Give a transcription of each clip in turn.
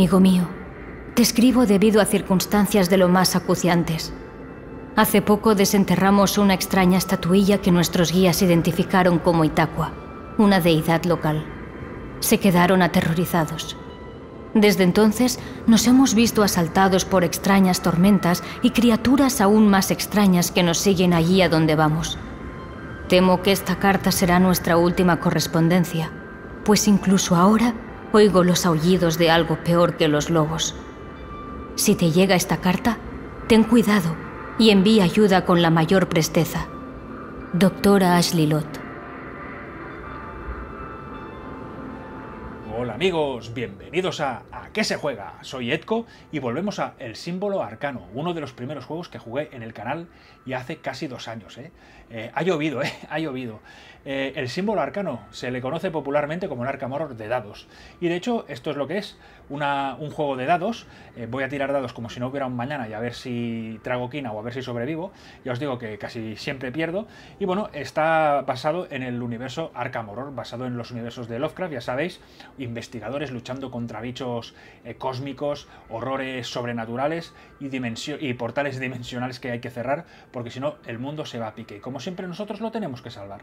amigo mío. Te escribo debido a circunstancias de lo más acuciantes. Hace poco desenterramos una extraña estatuilla que nuestros guías identificaron como Itaqua, una deidad local. Se quedaron aterrorizados. Desde entonces nos hemos visto asaltados por extrañas tormentas y criaturas aún más extrañas que nos siguen allí a donde vamos. Temo que esta carta será nuestra última correspondencia, pues incluso ahora oigo los aullidos de algo peor que los lobos. Si te llega esta carta, ten cuidado y envía ayuda con la mayor presteza. Doctora Ashley Lott. Hola amigos, bienvenidos a ¿A qué se juega? Soy Edco y volvemos a El símbolo arcano, uno de los primeros juegos que jugué en el canal y hace casi dos años. Eh, eh ha llovido, ¿eh? ha llovido. Eh, el símbolo arcano se le conoce popularmente como el Arkham de dados. Y de hecho, esto es lo que es, un juego de dados. Eh, voy a tirar dados como si no hubiera un mañana y a ver si trago quina o a ver si sobrevivo. Ya os digo que casi siempre pierdo. Y bueno, está basado en el universo Arkham Horror, basado en los universos de Lovecraft, ya sabéis, investigadores luchando contra bichos eh, cósmicos, horrores sobrenaturales y, y portales dimensionales que hay que cerrar, porque si no, el mundo se va a pique. Y como siempre, nosotros lo tenemos que salvar.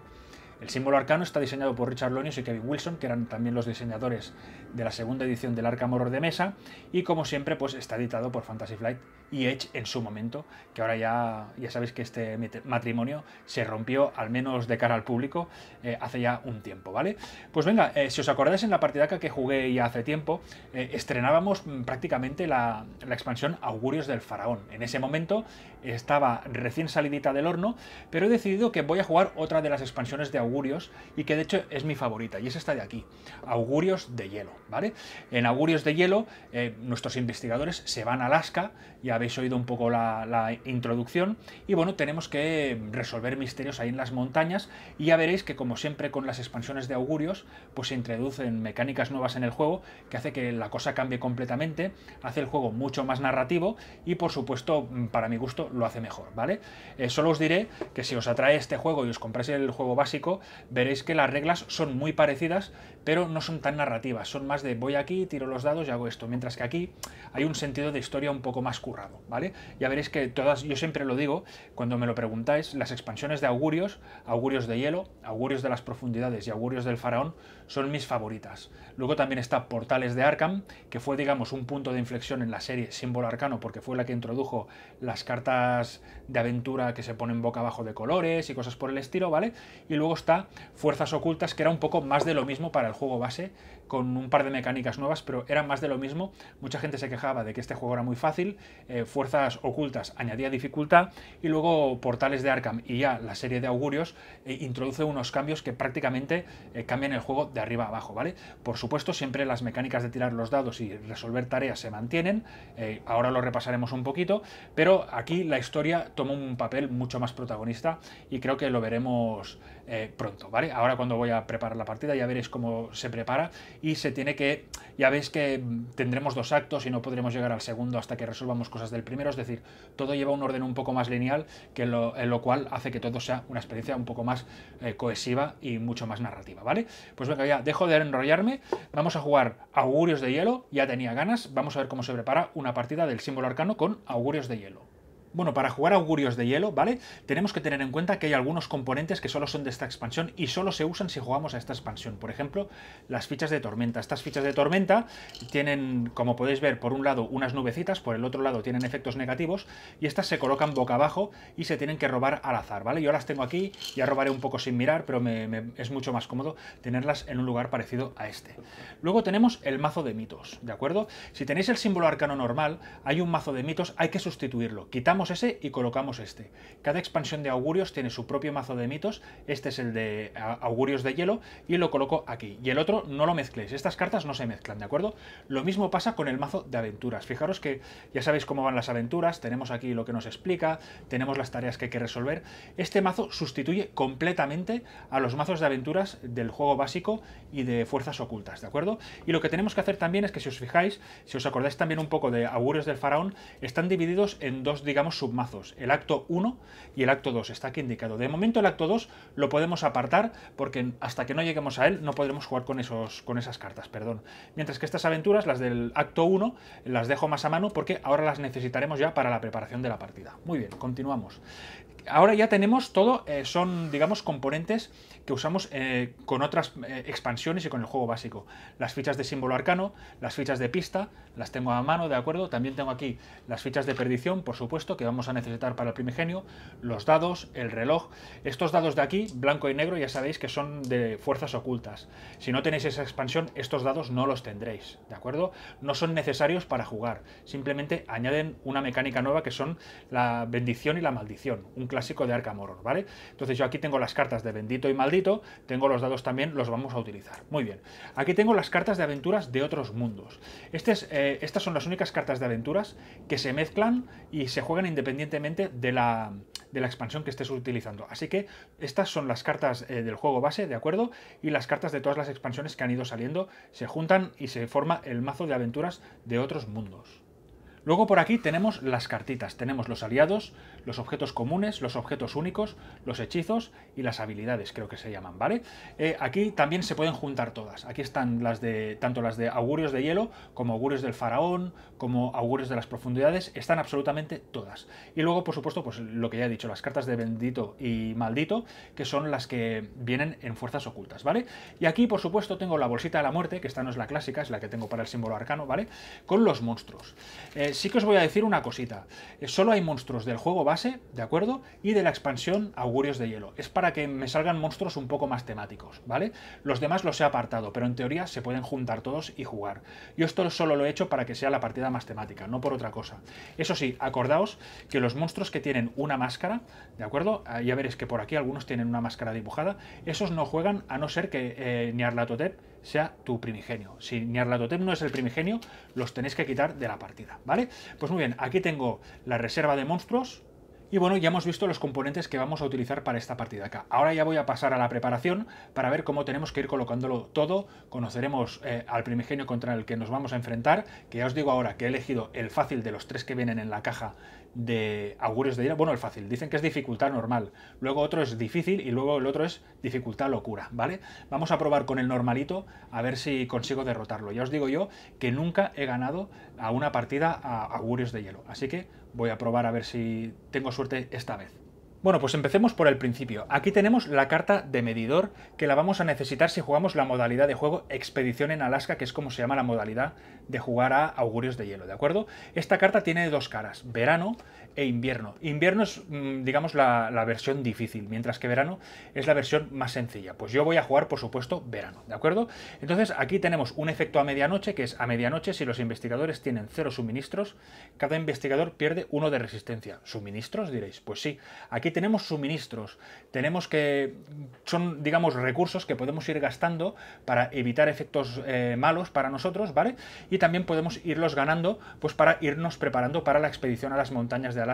El símbolo arcano está diseñado por Richard Lonius y Kevin Wilson, que eran también los diseñadores de la segunda edición del Arca de mesa, y como siempre, pues está editado por Fantasy Flight y Edge en su momento, que ahora ya, ya sabéis que este matrimonio se rompió, al menos de cara al público, eh, hace ya un tiempo, ¿vale? Pues venga, eh, si os acordáis en la partida que jugué ya hace tiempo, eh, estrenábamos prácticamente la, expansión Augurios del Faraón. En ese momento estaba recién salidita del horno, pero he decidido que voy a jugar otra de las expansiones de Augurios y que de hecho es mi favorita, y es esta de aquí, Augurios de Hielo, ¿vale? En Augurios de Hielo, nuestros investigadores se van a Alaska y a habéis oído un poco la, introducción. Y bueno, tenemos que resolver misterios ahí en las montañas. Y ya veréis que, como siempre, con las expansiones de augurios, pues se introducen mecánicas nuevas en el juego que hace que la cosa cambie completamente, hace el juego mucho más narrativo y, por supuesto, para mi gusto, lo hace mejor, ¿vale? Eh, solo os diré que si os atrae este juego y os compráis el juego básico, veréis que las reglas son muy parecidas, pero no son tan narrativas, son más de voy aquí, tiro los dados y hago esto, mientras que aquí hay un sentido de historia un poco más curra ¿vale? Ya veréis que todas, yo siempre lo digo, cuando me lo preguntáis, las expansiones de augurios, augurios de hielo, augurios de las profundidades y augurios del faraón son mis favoritas. Luego también está Portales de Arkham, que fue, digamos, un punto de inflexión en la serie Símbolo Arcano, porque fue la que introdujo las cartas de aventura que se ponen boca abajo de colores y cosas por el estilo, ¿vale? Y luego está Fuerzas Ocultas, que era un poco más de lo mismo para el juego base, con un par de mecánicas nuevas, pero eran más de lo mismo. Mucha gente se quejaba de que este juego era muy fácil, eh, Fuerzas Ocultas añadía dificultad y luego Portales de Arkham y ya la serie de augurios eh, introduce unos cambios que prácticamente eh, cambian el juego de arriba a abajo, ¿vale? Por supuesto, siempre las mecánicas de tirar los dados y resolver tareas se mantienen, ahora lo repasaremos un poquito, pero aquí la historia toma un papel mucho más protagonista y creo que lo veremos eh, pronto, ¿vale? Ahora cuando voy a preparar la partida ya veréis cómo se prepara y se tiene que, ya veis que mm, tendremos dos actos y no podremos llegar al segundo hasta que resolvamos cosas del primero, es decir, todo lleva un orden un poco más lineal, que lo, en lo cual hace que todo sea una experiencia un poco más eh, cohesiva y mucho más narrativa, ¿vale? Pues venga, ya dejo de enrollarme, vamos a jugar augurios de hielo, ya tenía ganas, vamos a ver cómo se prepara una partida del símbolo arcano con augurios de hielo. Bueno, para jugar augurios de hielo, ¿vale? Tenemos que tener en cuenta que hay algunos componentes que solo son de esta expansión y solo se usan si jugamos a esta expansión. Por ejemplo, las fichas de tormenta. Estas fichas de tormenta tienen, como podéis ver, por un lado unas nubecitas, por el otro lado tienen efectos negativos y estas se colocan boca abajo y se tienen que robar al azar, ¿vale? Yo las tengo aquí, ya robaré un poco sin mirar, pero es mucho más cómodo tenerlas en un lugar parecido a este. Luego tenemos el mazo de mitos, ¿de acuerdo? Si tenéis el símbolo arcano normal, hay un mazo de mitos, hay que sustituirlo. Quitamos ese y colocamos este. Cada expansión de augurios tiene su propio mazo de mitos, este es el de augurios de hielo y lo coloco aquí. Y el otro no lo mezcléis, estas cartas no se mezclan, ¿de acuerdo? Lo mismo pasa con el mazo de aventuras. Fijaros que ya sabéis cómo van las aventuras, tenemos aquí lo que nos explica, tenemos las tareas que hay que resolver. Este mazo sustituye completamente a los mazos de aventuras del juego básico y de fuerzas ocultas, ¿de acuerdo? Y lo que tenemos que hacer también es que si os fijáis, si os acordáis también un poco de augurios del faraón, están divididos en dos, digamos, submazos, el acto 1 y el acto 2, está aquí indicado. De momento el acto 2 lo podemos apartar porque hasta que no lleguemos a él no podremos jugar con, esos, con esas cartas, perdón. Mientras que estas aventuras, las del acto 1, las dejo más a mano porque ahora las necesitaremos ya para la preparación de la partida. Muy bien, continuamos ahora ya tenemos todo, eh, son, digamos, componentes que usamos eh, con otras eh, expansiones y con el juego básico. Las fichas de símbolo arcano, las fichas de pista, las tengo a mano, ¿de acuerdo? También tengo aquí las fichas de perdición, por supuesto, que vamos a necesitar para el primigenio, los dados, el reloj. Estos dados de aquí, blanco y negro, ya sabéis que son de fuerzas ocultas. Si no tenéis esa expansión, estos dados no los tendréis, ¿de acuerdo? No son necesarios para jugar, simplemente añaden una mecánica nueva que son la bendición y la maldición. Un clásico de Arkham Horror, ¿vale? Entonces yo aquí tengo las cartas de bendito y maldito, tengo los dados también, los vamos a utilizar. Muy bien. Aquí tengo las cartas de aventuras de otros mundos. Este eh, estas son las únicas cartas de aventuras que se mezclan y se juegan independientemente de la, expansión que estés utilizando. Así que estas son las cartas eh, del juego base, ¿de acuerdo? Y las cartas de todas las expansiones que han ido saliendo se juntan y se forma el mazo de aventuras de otros mundos. Luego por aquí tenemos las cartitas, tenemos los aliados, los objetos comunes, los objetos únicos, los hechizos y las habilidades, creo que se llaman, ¿vale? Eh, aquí también se pueden juntar todas. Aquí están las de tanto las de augurios de hielo como augurios del faraón, como augurios de las profundidades, están absolutamente todas. Y luego, por supuesto, pues lo que ya he dicho, las cartas de bendito y maldito, que son las que vienen en fuerzas ocultas, ¿vale? Y aquí, por supuesto, tengo la bolsita de la muerte, que esta no es la clásica, es la que tengo para el símbolo arcano, ¿vale? Con los monstruos. Eh, sí que os voy a decir una cosita. Eh, solo hay monstruos del juego base, ¿de acuerdo? Y de la expansión Augurios de Hielo. Es para que me salgan monstruos un poco más temáticos, ¿vale? Los demás los he apartado, pero en teoría se pueden juntar todos y jugar. Yo esto solo lo he hecho para que sea la partida más temática, no por otra cosa. Eso sí, acordaos que los monstruos que tienen una máscara, ¿de acuerdo? Ah, ya veréis que por aquí algunos tienen una máscara dibujada. Esos no juegan a no ser que eh, Arlatotep sea tu primigenio. Si Nyarlathotep no es el primigenio, los tenéis que quitar de la partida, ¿vale? Pues muy bien, aquí tengo la reserva de monstruos, y bueno, ya hemos visto los componentes que vamos a utilizar para esta partida acá. Ahora ya voy a pasar a la preparación para ver cómo tenemos que ir colocándolo todo. Conoceremos eh, al primigenio contra el que nos vamos a enfrentar, que ya os digo ahora que he elegido el fácil de los tres que vienen en la caja de augurios de hielo, Bueno, el fácil, dicen que es dificultad normal, luego otro es difícil y luego el otro es dificultad locura, ¿vale? Vamos a probar con el normalito a ver si consigo derrotarlo. Ya os digo yo que nunca he ganado a una partida a augurios de hielo, así que voy a probar a ver si tengo suerte esta vez. Bueno, pues empecemos por el principio. Aquí tenemos la carta de medidor que la vamos a necesitar si jugamos la modalidad de juego Expedición en Alaska, que es como se llama la modalidad de jugar a augurios de hielo, ¿de acuerdo? Esta carta tiene dos caras, verano e invierno. Invierno es, mm, digamos, la, versión difícil, mientras que verano es la versión más sencilla. Pues yo voy a jugar, por supuesto, verano, ¿de acuerdo? Entonces aquí tenemos un efecto a medianoche, que es a medianoche si los investigadores tienen cero suministros, cada investigador pierde uno de resistencia. ¿Suministros? Diréis, pues sí, aquí tenemos suministros, tenemos que, son, digamos, recursos que podemos ir gastando para evitar efectos eh, malos para nosotros, ¿vale? Y también podemos irlos ganando, pues para irnos preparando para la expedición a las montañas de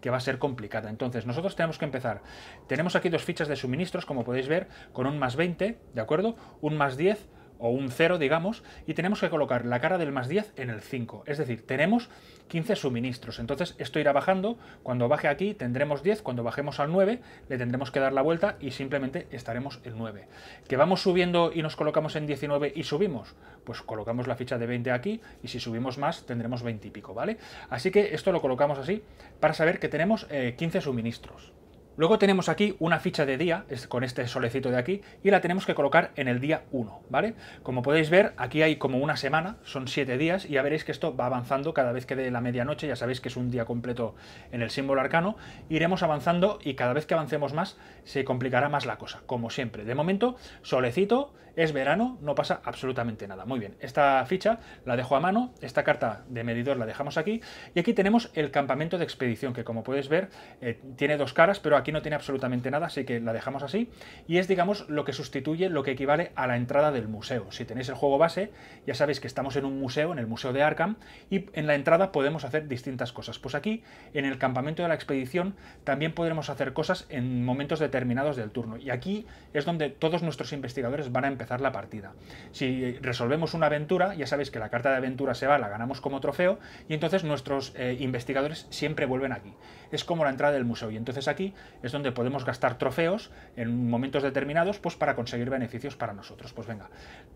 que va a ser complicada. Entonces, nosotros tenemos que empezar. Tenemos aquí dos fichas de suministros, como podéis ver, con un más 20, ¿de acuerdo? Un más 10 o un 0, digamos, y tenemos que colocar la cara del más 10 en el 5. Es decir, tenemos 15 suministros. Entonces esto irá bajando. Cuando baje aquí tendremos 10. Cuando bajemos al 9 le tendremos que dar la vuelta y simplemente estaremos el 9. ¿Que vamos subiendo y nos colocamos en 19 y subimos? Pues colocamos la ficha de 20 aquí y si subimos más tendremos 20 y pico, ¿vale? Así que esto lo colocamos así para saber que tenemos 15 eh, suministros. Luego tenemos aquí una ficha de día, con este solecito de aquí, y la tenemos que colocar en el día 1, ¿vale? Como podéis ver, aquí hay como una semana, son 7 días, y ya veréis que esto va avanzando cada vez que de la medianoche, ya sabéis que es un día completo en el símbolo arcano, iremos avanzando y cada vez que avancemos más se complicará más la cosa, como siempre. De momento, solecito, es verano, no pasa absolutamente nada. Muy bien, esta ficha la dejo a mano, esta carta de medidor la dejamos aquí, y aquí tenemos el campamento de expedición, que como podéis ver, eh, tiene dos caras, pero aquí no tiene absolutamente nada, así que la dejamos así. Y es, digamos, lo que sustituye, lo que equivale a la entrada del museo. Si tenéis el juego base, ya sabéis que estamos en un museo, en el Museo de Arkham, y en la entrada podemos hacer distintas cosas. Pues aquí, en el campamento de la expedición, también podremos hacer cosas en momentos determinados del turno. Y aquí es donde todos nuestros investigadores van a empezar la partida. Si resolvemos una aventura, ya sabéis que la carta de aventura se va, la ganamos como trofeo, y entonces nuestros eh, investigadores siempre vuelven aquí es como la entrada del museo. Y entonces aquí es donde podemos gastar trofeos en momentos determinados pues para conseguir beneficios para nosotros. Pues venga,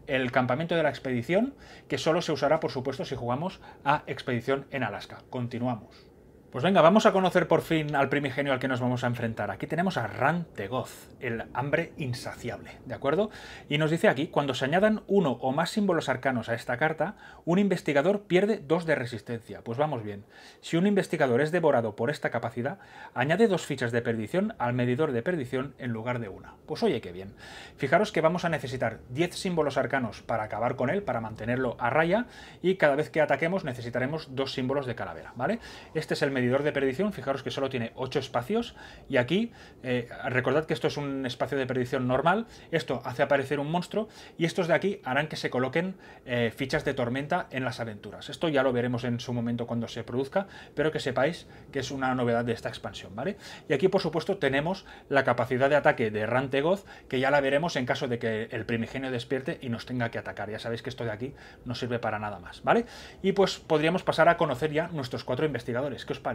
el campamento de la expedición, que solo se usará por supuesto si jugamos a expedición en Alaska. Continuamos. Pues venga, vamos a conocer por fin al primigenio al que nos vamos a enfrentar. Aquí tenemos a Ran de el hambre insaciable, ¿de acuerdo? Y nos dice aquí, cuando se añadan uno o más símbolos arcanos a esta carta, un investigador pierde dos de resistencia. Pues vamos bien, si un investigador es devorado por esta capacidad, añade dos fichas de perdición al medidor de perdición en lugar de una. Pues oye, qué bien. Fijaros que vamos a necesitar 10 símbolos arcanos para acabar con él, para mantenerlo a raya, y cada vez que ataquemos necesitaremos dos símbolos de calavera, ¿vale? Este es el medidor de perdición, fijaros que solo tiene 8 espacios y aquí eh, recordad que esto es un espacio de perdición normal, esto hace aparecer un monstruo y estos de aquí harán que se coloquen eh, fichas de tormenta en las aventuras. Esto ya lo veremos en su momento cuando se produzca, pero que sepáis que es una novedad de esta expansión, ¿vale? Y aquí por supuesto tenemos la capacidad de ataque de Rantegoz, que ya la veremos en caso de que el primigenio despierte y nos tenga que atacar. Ya sabéis que esto de aquí no sirve para nada más, ¿vale? Y pues podríamos pasar a conocer ya nuestros cuatro investigadores. que os parece?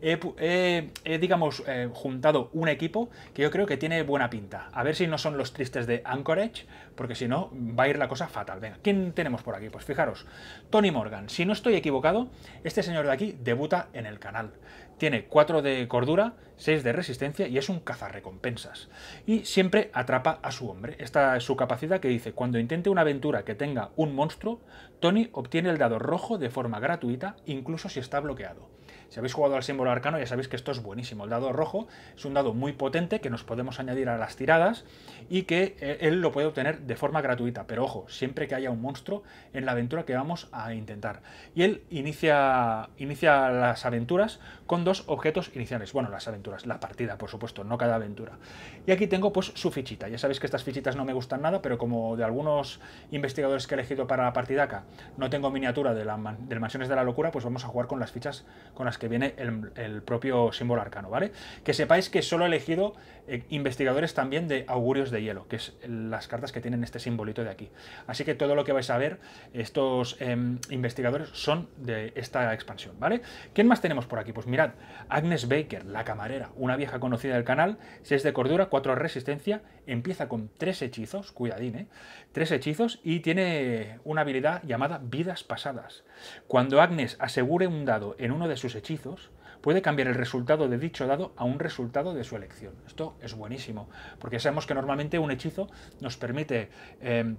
He, digamos, eh, juntado un equipo que yo creo que tiene buena pinta. A ver si no son los tristes de Anchorage, porque si no, va a ir la cosa fatal. Venga, ¿quién tenemos por aquí? Pues fijaros, Tony Morgan. Si no estoy equivocado, este señor de aquí debuta en el canal. Tiene 4 de cordura, 6 de resistencia y es un cazarrecompensas. Y siempre atrapa a su hombre. Esta es su capacidad que dice, cuando intente una aventura que tenga un monstruo, Tony obtiene el dado rojo de forma gratuita, incluso si está bloqueado. Si habéis jugado al símbolo arcano ya sabéis que esto es buenísimo. El dado rojo es un dado muy potente que nos podemos añadir a las tiradas y que eh, él lo puede obtener de forma gratuita. Pero ojo, siempre que haya un monstruo en la aventura que vamos a intentar. Y él inicia, inicia las aventuras con dos objetos iniciales. Bueno, las aventuras, la partida, por supuesto, no cada aventura. Y aquí tengo pues su fichita. Ya sabéis que estas fichitas no me gustan nada, pero como de algunos investigadores que he elegido para la partida acá no tengo miniatura de, de Mansiones de la Locura, pues vamos a jugar con las fichas con las que que viene el, propio símbolo arcano, ¿vale? Que sepáis que solo he elegido eh, investigadores también de augurios de hielo, que es las cartas que tienen este simbolito de aquí. Así que todo lo que vais a ver, estos em, investigadores son de esta expansión, ¿vale? ¿Quién más tenemos por aquí? Pues mirad, Agnes Baker, la camarera, una vieja conocida del canal, 6 de cordura, 4 resistencia, empieza con 3 hechizos, cuidadín, ¿eh? tres hechizos y tiene una habilidad llamada vidas pasadas. Cuando Agnes asegure un dado en uno de sus hechizos, puede cambiar el resultado de dicho dado a un resultado de su elección. Esto es buenísimo, porque sabemos que normalmente un hechizo nos permite... Eh,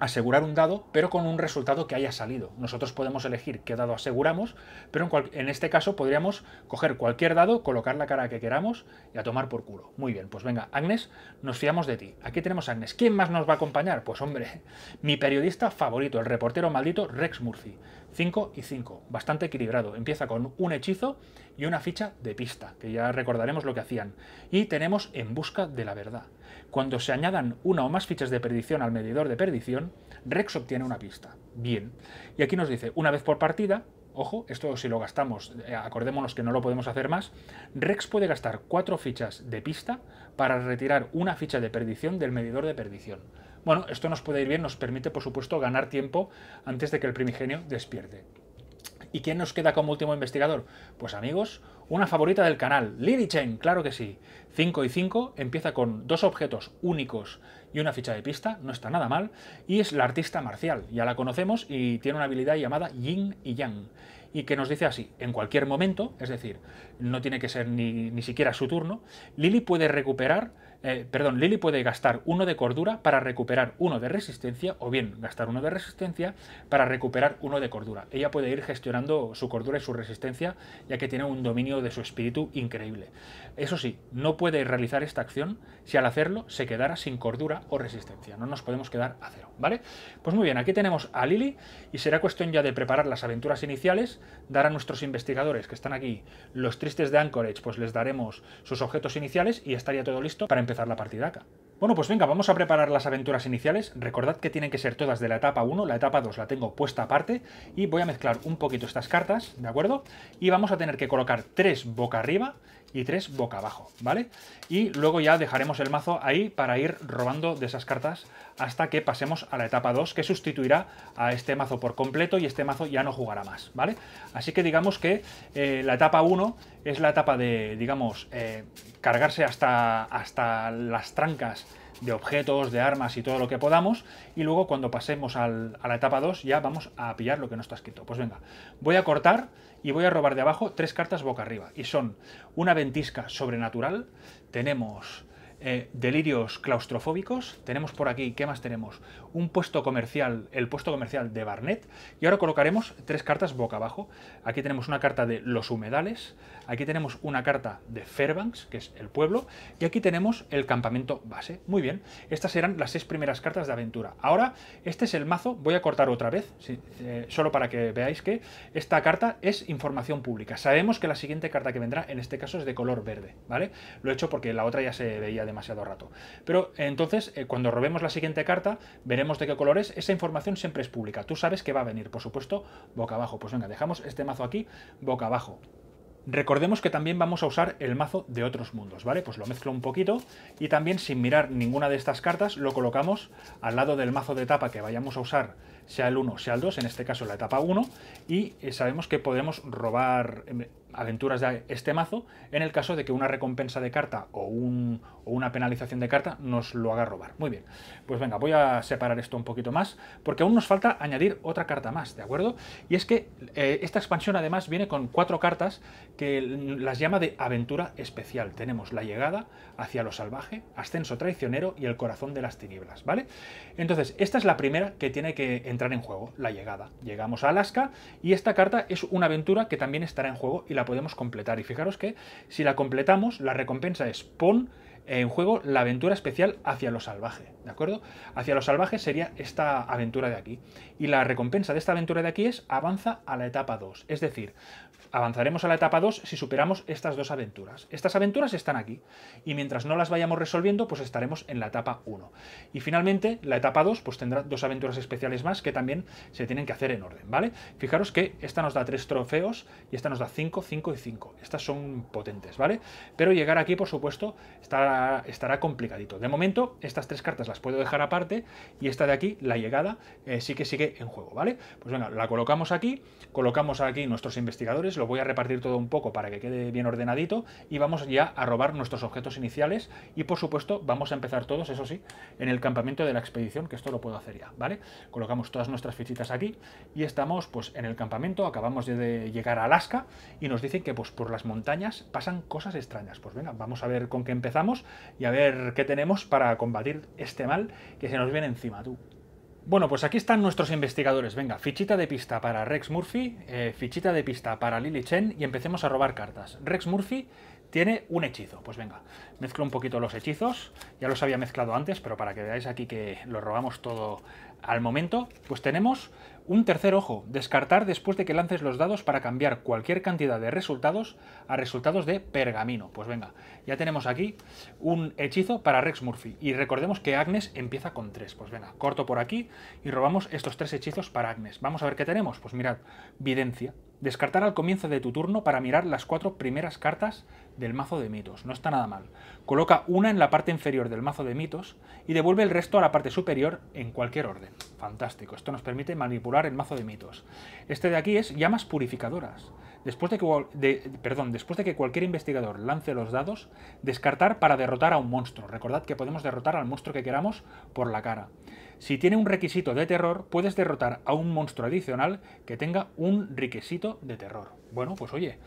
asegurar un dado, pero con un resultado que haya salido. Nosotros podemos elegir qué dado aseguramos, pero en, este caso podríamos coger cualquier dado, colocar la cara que queramos y a tomar por culo. Muy bien, pues venga, Agnes, nos fiamos de ti. Aquí tenemos a Agnes. ¿Quién más nos va a acompañar? Pues hombre, mi periodista favorito, el reportero maldito Rex Murphy. 5 y 5, bastante equilibrado. Empieza con un hechizo y una ficha de pista, que ya recordaremos lo que hacían. Y tenemos En Busca de la Verdad. Cuando se añadan una o más fichas de perdición al medidor de perdición, Rex obtiene una pista. Bien. Y aquí nos dice, una vez por partida, ojo, esto si lo gastamos, eh, acordémonos que no lo podemos hacer más, Rex puede gastar cuatro fichas de pista para retirar una ficha de perdición del medidor de perdición. Bueno, esto nos puede ir bien, nos permite, por supuesto, ganar tiempo antes de que el primigenio despierte. ¿Y quién nos queda como último investigador? Pues amigos, una favorita del canal, Lily Chen, claro que sí. 5 y 5 empieza con dos objetos únicos y una ficha de pista, no está nada mal, y es la artista marcial, ya la conocemos y tiene una habilidad llamada Yin y Yang, y que nos dice así, en cualquier momento, es decir, no tiene que ser ni, ni siquiera su turno, Lily puede recuperar eh, perdón, Lily puede gastar uno de cordura para recuperar uno de resistencia, o bien gastar uno de resistencia para recuperar uno de cordura. Ella puede ir gestionando su cordura y su resistencia, ya que tiene un dominio de su espíritu increíble. Eso sí, no puede realizar esta acción si al hacerlo se quedara sin cordura o resistencia. No nos podemos quedar a cero. ¿vale? Pues muy bien, aquí tenemos a Lily y será cuestión ya de preparar las aventuras iniciales, dar a nuestros investigadores que están aquí los tristes de Anchorage, pues les daremos sus objetos iniciales y estaría todo listo para empezar la partida acá. Bueno, pues venga, vamos a preparar las aventuras iniciales. Recordad que tienen que ser todas de la etapa 1, la etapa 2 la tengo puesta aparte y voy a mezclar un poquito estas cartas, ¿de acuerdo? Y vamos a tener que colocar tres boca arriba y 3 boca abajo, ¿vale? Y luego ya dejaremos el mazo ahí para ir robando de esas cartas hasta que pasemos a la etapa 2, que sustituirá a este mazo por completo y este mazo ya no jugará más, ¿vale? Así que digamos que eh, la etapa 1 es la etapa de, digamos, eh, cargarse hasta, hasta las trancas de objetos, de armas y todo lo que podamos. Y luego cuando pasemos a la etapa 2 ya vamos a pillar lo que no está escrito. Pues venga, voy a cortar y voy a robar de abajo tres cartas boca arriba. Y son una ventisca sobrenatural, tenemos eh, delirios claustrofóbicos, tenemos por aquí, ¿qué más tenemos? un puesto comercial, el puesto comercial de Barnet. Y ahora colocaremos tres cartas boca abajo. Aquí tenemos una carta de Los Humedales, aquí tenemos una carta de Fairbanks, que es el pueblo, y aquí tenemos el campamento base. Muy bien, estas eran las seis primeras cartas de aventura. Ahora, este es el mazo, voy a cortar otra vez, eh, solo para que veáis que esta carta es información pública. Sabemos que la siguiente carta que vendrá, en este caso, es de color verde, ¿vale? Lo he hecho porque la otra ya se veía demasiado rato. Pero entonces, eh, cuando robemos la siguiente carta, veremos de qué color es, esa información siempre es pública. Tú sabes que va a venir, por supuesto, boca abajo. Pues venga, dejamos este mazo aquí boca abajo. Recordemos que también vamos a usar el mazo de otros mundos, ¿vale? Pues lo mezclo un poquito y también sin mirar ninguna de estas cartas lo colocamos al lado del mazo de etapa que vayamos a usar, sea el 1, sea el 2, en este caso la etapa 1, y eh, sabemos que podemos robar em, aventuras de este mazo en el caso de que una recompensa de carta o, un, o, una penalización de carta nos lo haga robar. Muy bien, pues venga, voy a separar esto un poquito más porque aún nos falta añadir otra carta más, ¿de acuerdo? Y es que eh, esta expansión además viene con cuatro cartas que las llama de aventura especial. Tenemos la llegada hacia lo salvaje, ascenso traicionero y el corazón de las tinieblas, ¿vale? Entonces, esta es la primera que tiene que entrar en juego, la llegada. Llegamos a Alaska y esta carta es una aventura que también estará en juego y la podemos completar. Y fijaros que si la completamos, la recompensa es pon en juego la aventura especial hacia lo salvaje, ¿de acuerdo? Hacia lo salvaje sería esta aventura de aquí. Y la recompensa de esta aventura de aquí es avanza a la etapa 2. Es decir, avanzaremos a la etapa 2 si superamos estas dos aventuras. Estas aventuras están aquí y mientras no las vayamos resolviendo, pues estaremos en la etapa 1. Y finalmente, la etapa 2 pues tendrá dos aventuras especiales más que también se tienen que hacer en orden, ¿vale? Fijaros que esta nos da 3 trofeos y esta nos da 5, 5 y 5. Estas son potentes, ¿vale? Pero llegar aquí, por supuesto, estará, complicadito. De momento, estas tres cartas las puedo dejar aparte y esta de aquí, la llegada, eh, sí que sigue en juego, ¿vale? Pues venga, la colocamos aquí, colocamos aquí nuestros investigadores, voy a repartir todo un poco para que quede bien ordenadito y vamos ya a robar nuestros objetos iniciales y por supuesto vamos a empezar todos, eso sí, en el campamento de la expedición, que esto lo puedo hacer ya, ¿vale? Colocamos todas nuestras fichitas aquí y estamos pues en el campamento, acabamos de llegar a Alaska y nos dicen que pues por las montañas pasan cosas extrañas. Pues venga, vamos a ver con qué empezamos y a ver qué tenemos para combatir este mal que se nos viene encima, tú. Bueno, pues aquí están nuestros investigadores. Venga, fichita de pista para Rex Murphy, eh, fichita de pista para Lily Chen y empecemos a robar cartas. Rex Murphy tiene un hechizo. Pues venga, mezclo un poquito los hechizos. Ya los había mezclado antes, pero para que veáis aquí que lo robamos todo al momento, pues tenemos un tercer ojo, descartar después de que lances los dados para cambiar cualquier cantidad de resultados a resultados de pergamino. Pues venga, ya tenemos aquí un hechizo para Rex Murphy. Y recordemos que Agnes empieza con tres. Pues venga, corto por aquí y robamos estos tres hechizos para Agnes. Vamos a ver qué tenemos. Pues mirad, videncia. Descartar al comienzo de tu turno para mirar las cuatro primeras cartas del mazo de mitos. No está nada mal. Coloca una en la parte inferior del mazo de mitos y devuelve el resto a la parte superior en cualquier orden. Fantástico. Esto nos permite manipular el mazo de mitos. Este de aquí es llamas purificadoras. Después de, que, de, perdón, después de que cualquier investigador lance los dados, descartar para derrotar a un monstruo. Recordad que podemos derrotar al monstruo que queramos por la cara. Si tiene un requisito de terror, puedes derrotar a un monstruo adicional que tenga un requisito de terror. Bueno, pues oye,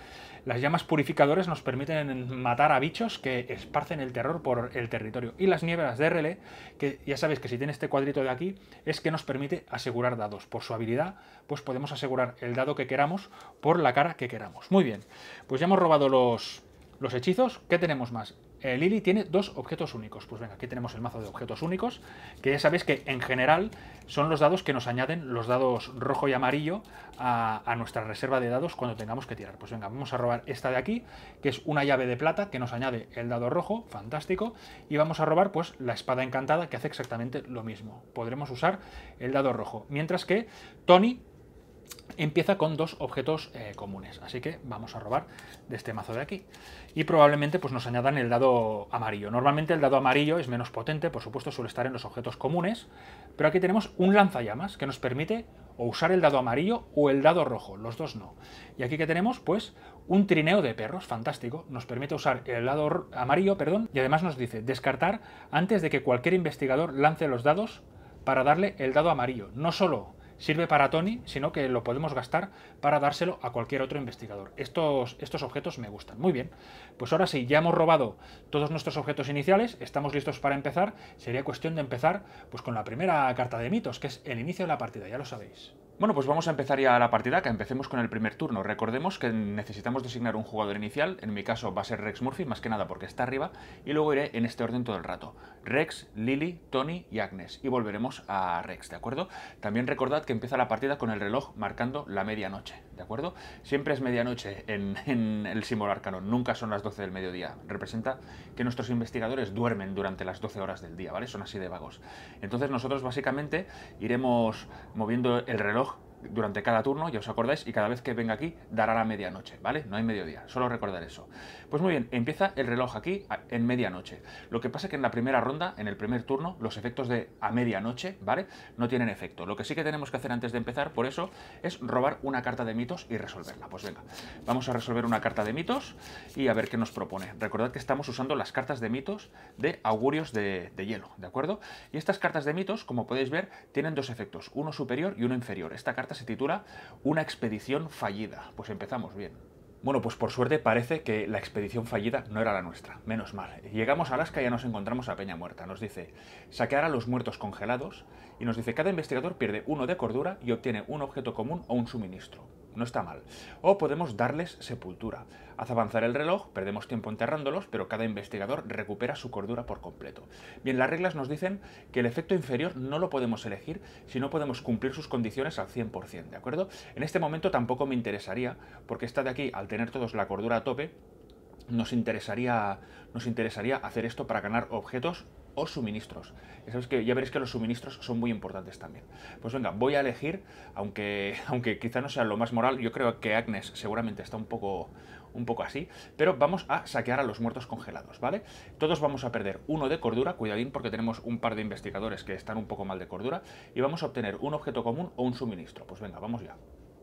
las llamas purificadores nos permiten matar a bichos que esparcen el terror por el territorio. Y las nieblas de relé, que ya sabéis que si tiene este cuadrito de aquí, es que nos permite asegurar dados. Por su habilidad, pues podemos asegurar el dado que queramos por la cara que queramos. Muy bien, pues ya hemos robado los, los hechizos. ¿Qué tenemos más? Eh, Lily tiene dos objetos únicos. Pues venga, aquí tenemos el mazo de objetos únicos, que ya sabéis que en general son los dados que nos añaden los dados rojo y amarillo a, a, nuestra reserva de dados cuando tengamos que tirar. Pues venga, vamos a robar esta de aquí, que es una llave de plata que nos añade el dado rojo, fantástico, y vamos a robar pues la espada encantada que hace exactamente lo mismo. Podremos usar el dado rojo. Mientras que Tony empieza con dos objetos eh, comunes. Así que vamos a robar de este mazo de aquí. Y probablemente pues, nos añadan el dado amarillo. Normalmente el dado amarillo es menos potente, por supuesto suele estar en los objetos comunes. Pero aquí tenemos un lanzallamas que nos permite o usar el dado amarillo o el dado rojo, los dos no. Y aquí que tenemos, pues, un trineo de perros, fantástico, nos permite usar el dado amarillo, perdón, y además nos dice descartar antes de que cualquier investigador lance los dados para darle el dado amarillo. No solo sirve para Tony, sino que lo podemos gastar para dárselo a cualquier otro investigador. Estos, estos objetos me gustan. Muy bien, pues ahora sí, ya hemos robado todos nuestros objetos iniciales, estamos listos para empezar. Sería cuestión de empezar pues, con la primera carta de mitos, que es el inicio de la partida, ya lo sabéis. Bueno, pues vamos a empezar ya la partida, que empecemos con el primer turno. Recordemos que necesitamos designar un jugador inicial, en mi caso va a ser Rex Murphy, más que nada porque está arriba, y luego iré en este orden todo el rato. Rex, Lily, Tony y Agnes, y volveremos a Rex, ¿de acuerdo? También recordad que empieza la partida con el reloj marcando la medianoche, ¿de acuerdo? Siempre es medianoche en, en el símbolo arcano, nunca son las 12 del mediodía. Representa que nuestros investigadores duermen durante las 12 horas del día, ¿vale? Son así de vagos. Entonces nosotros básicamente iremos moviendo el reloj durante cada turno, ya os acordáis, y cada vez que venga aquí dará la medianoche, ¿vale? No hay mediodía, solo recordar eso. Pues muy bien, empieza el reloj aquí en medianoche. Lo que pasa es que en la primera ronda, en el primer turno, los efectos de a medianoche, ¿vale? No tienen efecto. Lo que sí que tenemos que hacer antes de empezar, por eso, es robar una carta de mitos y resolverla. Pues venga, vamos a resolver una carta de mitos y a ver qué nos propone. Recordad que estamos usando las cartas de mitos de augurios de, de hielo, ¿de acuerdo? Y estas cartas de mitos, como podéis ver, tienen dos efectos, uno superior y uno inferior. Esta carta se titula Una expedición fallida. Pues empezamos bien. Bueno, pues por suerte parece que la expedición fallida no era la nuestra, menos mal. Llegamos a Alaska y ya nos encontramos a Peña Muerta. Nos dice, saquear a los muertos congelados y nos dice, cada investigador pierde uno de cordura y obtiene un objeto común o un suministro no está mal. O podemos darles sepultura. Haz avanzar el reloj, perdemos tiempo enterrándolos, pero cada investigador recupera su cordura por completo. Bien, las reglas nos dicen que el efecto inferior no lo podemos elegir si no podemos cumplir sus condiciones al 100%, ¿de acuerdo? En este momento tampoco me interesaría, porque esta de aquí, al tener todos la cordura a tope, nos interesaría, nos interesaría hacer esto para ganar objetos o suministros. Ya, que, ya veréis que los suministros son muy importantes también. Pues venga, voy a elegir, aunque, aunque quizá no sea lo más moral, yo creo que Agnes seguramente está un poco, un poco así, pero vamos a saquear a los muertos congelados, ¿vale? Todos vamos a perder uno de cordura, cuidadín porque tenemos un par de investigadores que están un poco mal de cordura, y vamos a obtener un objeto común o un suministro. Pues venga, vamos ya.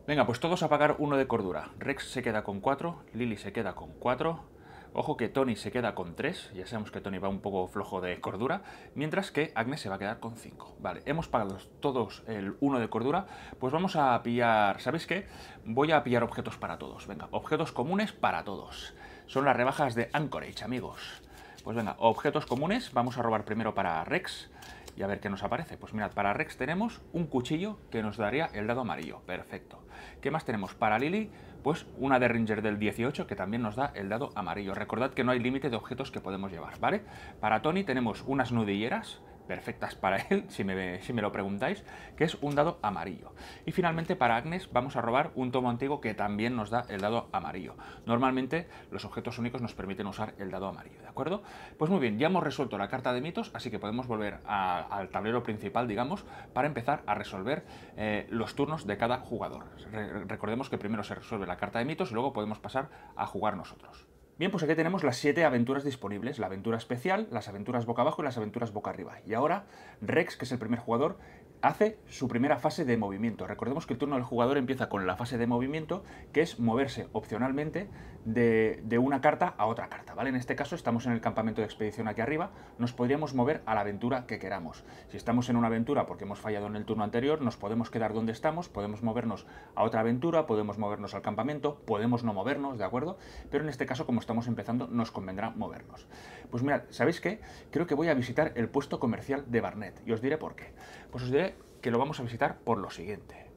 Venga, pues todos a pagar uno de cordura. Rex se queda con cuatro, Lily se queda con cuatro... Ojo que Tony se queda con 3, ya sabemos que Tony va un poco flojo de cordura, mientras que Agnes se va a quedar con 5. Vale, hemos pagado todos el 1 de cordura, pues vamos a pillar, ¿sabéis qué? Voy a pillar objetos para todos, venga, objetos comunes para todos. Son las rebajas de Anchorage, amigos. Pues venga, objetos comunes, vamos a robar primero para Rex y a ver qué nos aparece. Pues mirad, para Rex tenemos un cuchillo que nos daría el dado amarillo, perfecto. ¿Qué más tenemos? Para Lily, ...pues una de Ringer del 18 que también nos da el dado amarillo. Recordad que no hay límite de objetos que podemos llevar, ¿vale? Para Tony tenemos unas nudilleras perfectas para él, si me, si me, lo preguntáis, que es un dado amarillo. Y finalmente para Agnes vamos a robar un tomo antiguo que también nos da el dado amarillo. Normalmente los objetos únicos nos permiten usar el dado amarillo, ¿de acuerdo? Pues muy bien, ya hemos resuelto la carta de mitos, así que podemos volver al tablero principal, digamos, para empezar a resolver eh, los turnos de cada jugador. recordemos que primero se resuelve la carta de mitos y luego podemos pasar a jugar nosotros. Bien, pues aquí tenemos las siete aventuras disponibles, la aventura especial, las aventuras boca abajo y las aventuras boca arriba. Y ahora Rex, que es el primer jugador, hace su primera fase de movimiento. Recordemos que el turno del jugador empieza con la fase de movimiento, que es moverse opcionalmente de, una carta a otra carta, ¿vale? En este caso estamos en el campamento de expedición aquí arriba, nos podríamos mover a la aventura que queramos. Si estamos en una aventura porque hemos fallado en el turno anterior, nos podemos quedar donde estamos, podemos movernos a otra aventura, podemos movernos al campamento, podemos no movernos, ¿de acuerdo? Pero en este caso, como estamos empezando, nos convendrá movernos. Pues mirad, ¿sabéis qué? Creo que voy a visitar el puesto comercial de Barnet y os diré por qué os diré que lo vamos a visitar por lo siguiente.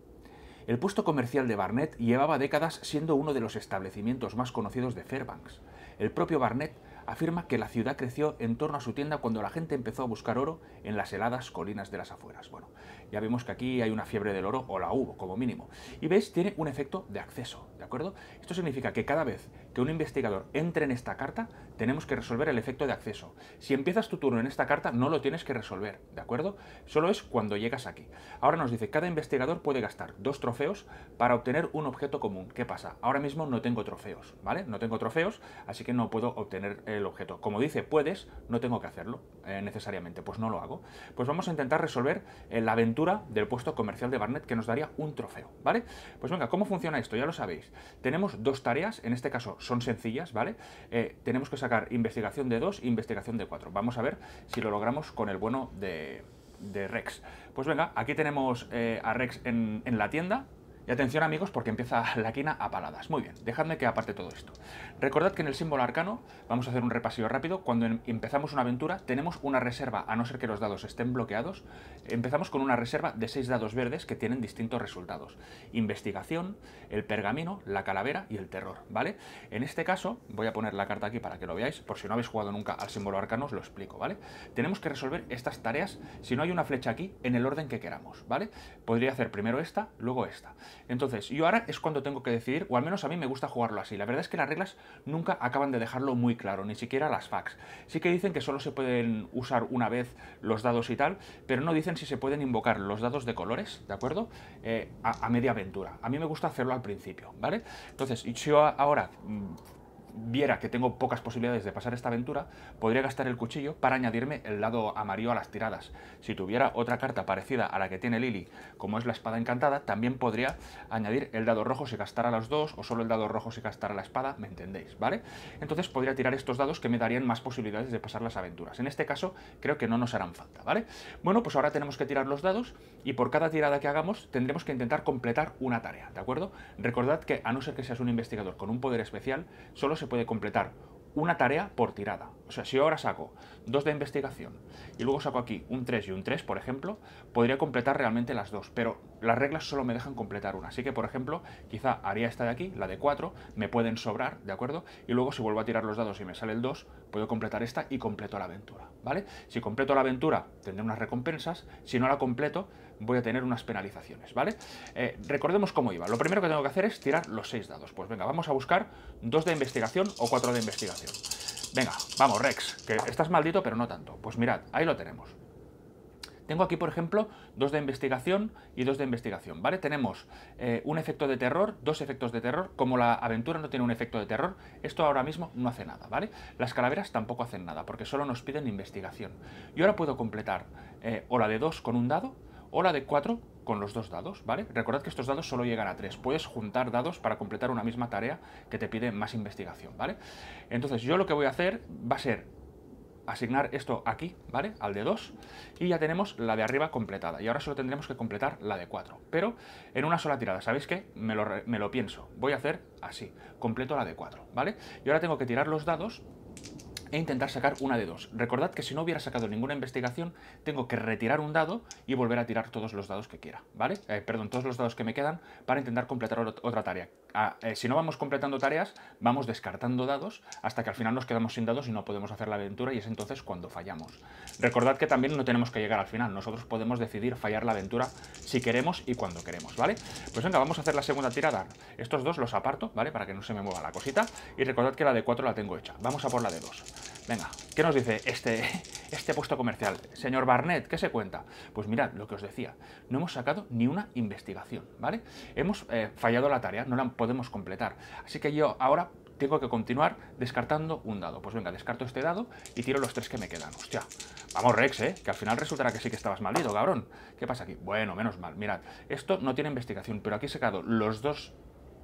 El puesto comercial de Barnett llevaba décadas siendo uno de los establecimientos más conocidos de Fairbanks. El propio Barnett afirma que la ciudad creció en torno a su tienda cuando la gente empezó a buscar oro en las heladas colinas de las afueras. Bueno, ya vemos que aquí hay una fiebre del oro, o la hubo, como mínimo. Y veis, tiene un efecto de acceso, ¿de acuerdo? Esto significa que cada vez que un investigador entre en esta carta, tenemos que resolver el efecto de acceso. Si empiezas tu turno en esta carta, no lo tienes que resolver, ¿de acuerdo? Solo es cuando llegas aquí. Ahora nos dice, cada investigador puede gastar dos trofeos para obtener un objeto común. ¿Qué pasa? Ahora mismo no tengo trofeos, ¿vale? No tengo trofeos, así que no puedo obtener el objeto. Como dice, puedes, no tengo que hacerlo eh, necesariamente, pues no lo hago. Pues vamos a intentar resolver eh, la aventura del puesto comercial de Barnett que nos daría un trofeo, ¿vale? Pues venga, ¿cómo funciona esto? Ya lo sabéis. Tenemos dos tareas, en este caso son sencillas, ¿vale? Eh, tenemos que sacar investigación de 2, investigación de 4. Vamos a ver si lo logramos con el bueno de, de Rex. Pues venga, aquí tenemos eh, a Rex en, en la tienda, y atención amigos porque empieza la quina a paladas. Muy bien, dejadme que aparte todo esto. Recordad que en el símbolo arcano, vamos a hacer un repaso rápido, cuando em-, empezamos una aventura tenemos una reserva, a no ser que los dados estén bloqueados, empezamos con una reserva de seis dados verdes que tienen distintos resultados. Investigación, el pergamino, la calavera y el terror, ¿vale? En este caso, voy a poner la carta aquí para que lo veáis, por si no habéis jugado nunca al símbolo arcano os lo explico, ¿vale? Tenemos que resolver estas tareas, si no hay una flecha aquí, en el orden que queramos, ¿vale? Podría hacer primero esta, luego esta. Entonces, yo ahora es cuando tengo que decidir, o al menos a mí me gusta jugarlo así. La verdad es que las reglas nunca acaban de dejarlo muy claro, ni siquiera las fax. Sí que dicen que solo se pueden usar una vez los dados y tal, pero no dicen si se pueden invocar los dados de colores, ¿de acuerdo? Eh, a, media aventura. A mí me gusta hacerlo al principio, ¿vale? Entonces, yo ahora mm, viera que tengo pocas posibilidades de pasar esta aventura, podría gastar el cuchillo para añadirme el lado amarillo a las tiradas. Si tuviera otra carta parecida a la que tiene Lily, como es la espada encantada, también podría añadir el dado rojo si gastara los dos, o solo el dado rojo si gastara la espada, ¿me entendéis? ¿Vale? Entonces podría tirar estos dados que me darían más posibilidades de pasar las aventuras. En este caso, creo que no nos harán falta, ¿vale? Bueno, pues ahora tenemos que tirar los dados y por cada tirada que hagamos tendremos que intentar completar una tarea, ¿de acuerdo? Recordad que a no ser que seas un investigador con un poder especial, solo se puede completar una tarea por tirada. O sea, si ahora saco dos de investigación y luego saco aquí un 3 y un 3, por ejemplo, podría completar realmente las dos, pero las reglas solo me dejan completar una. Así que, por ejemplo, quizá haría esta de aquí, la de 4, me pueden sobrar, ¿de acuerdo? Y luego si vuelvo a tirar los dados y me sale el 2, puedo completar esta y completo la aventura, ¿vale? Si completo la aventura, tendré unas recompensas. Si no la completo, voy a tener unas penalizaciones, ¿vale? Eh, recordemos cómo iba. Lo primero que tengo que hacer es tirar los seis dados. Pues venga, vamos a buscar dos de investigación o cuatro de investigación. Venga, vamos, Rex, que estás maldito, pero no tanto. Pues mirad, ahí lo tenemos. Tengo aquí, por ejemplo, dos de investigación y dos de investigación, ¿vale? Tenemos eh, un efecto de terror, dos efectos de terror. Como la aventura no tiene un efecto de terror, esto ahora mismo no hace nada, ¿vale? Las calaveras tampoco hacen nada, porque solo nos piden investigación. Y ahora puedo completar eh, o la de dos con un dado, o la de 4 con los dos dados, ¿vale? Recordad que estos dados solo llegan a 3. Puedes juntar dados para completar una misma tarea que te pide más investigación, ¿vale? Entonces yo lo que voy a hacer va a ser asignar esto aquí, ¿vale? Al de 2 y ya tenemos la de arriba completada. Y ahora solo tendremos que completar la de 4. Pero en una sola tirada, ¿sabéis qué? Me lo, pienso. Voy a hacer así. Completo la de 4, ¿vale? Y ahora tengo que tirar los dados e intentar sacar una de dos. Recordad que si no hubiera sacado ninguna investigación, tengo que retirar un dado y volver a tirar todos los dados que quiera, ¿vale? Eh, perdón, todos los dados que me quedan para intentar completar otra tarea. Eh, si no vamos completando tareas, vamos descartando dados hasta que al final nos quedamos sin dados y no podemos hacer la aventura y es entonces cuando fallamos. Recordad que también no tenemos que llegar al final, nosotros podemos decidir fallar la aventura si queremos y cuando queremos, ¿vale? Pues venga, vamos a hacer la segunda tirada. Estos dos los aparto, ¿vale? Para que no se me mueva la cosita y recordad que la de 4 la tengo hecha. Vamos a por la de 2. Venga, ¿qué nos dice este, este puesto comercial? Señor Barnett, ¿qué se cuenta? Pues mirad, lo que os decía, no hemos sacado ni una investigación, ¿vale? Hemos eh, fallado la tarea, no la podemos completar. Así que yo ahora tengo que continuar descartando un dado. Pues venga, descarto este dado y tiro los tres que me quedan. Hostia, vamos Rex, ¿eh? Que al final resultará que sí que estabas maldito, cabrón. ¿Qué pasa aquí? Bueno, menos mal. Mirad, esto no tiene investigación, pero aquí he sacado los dos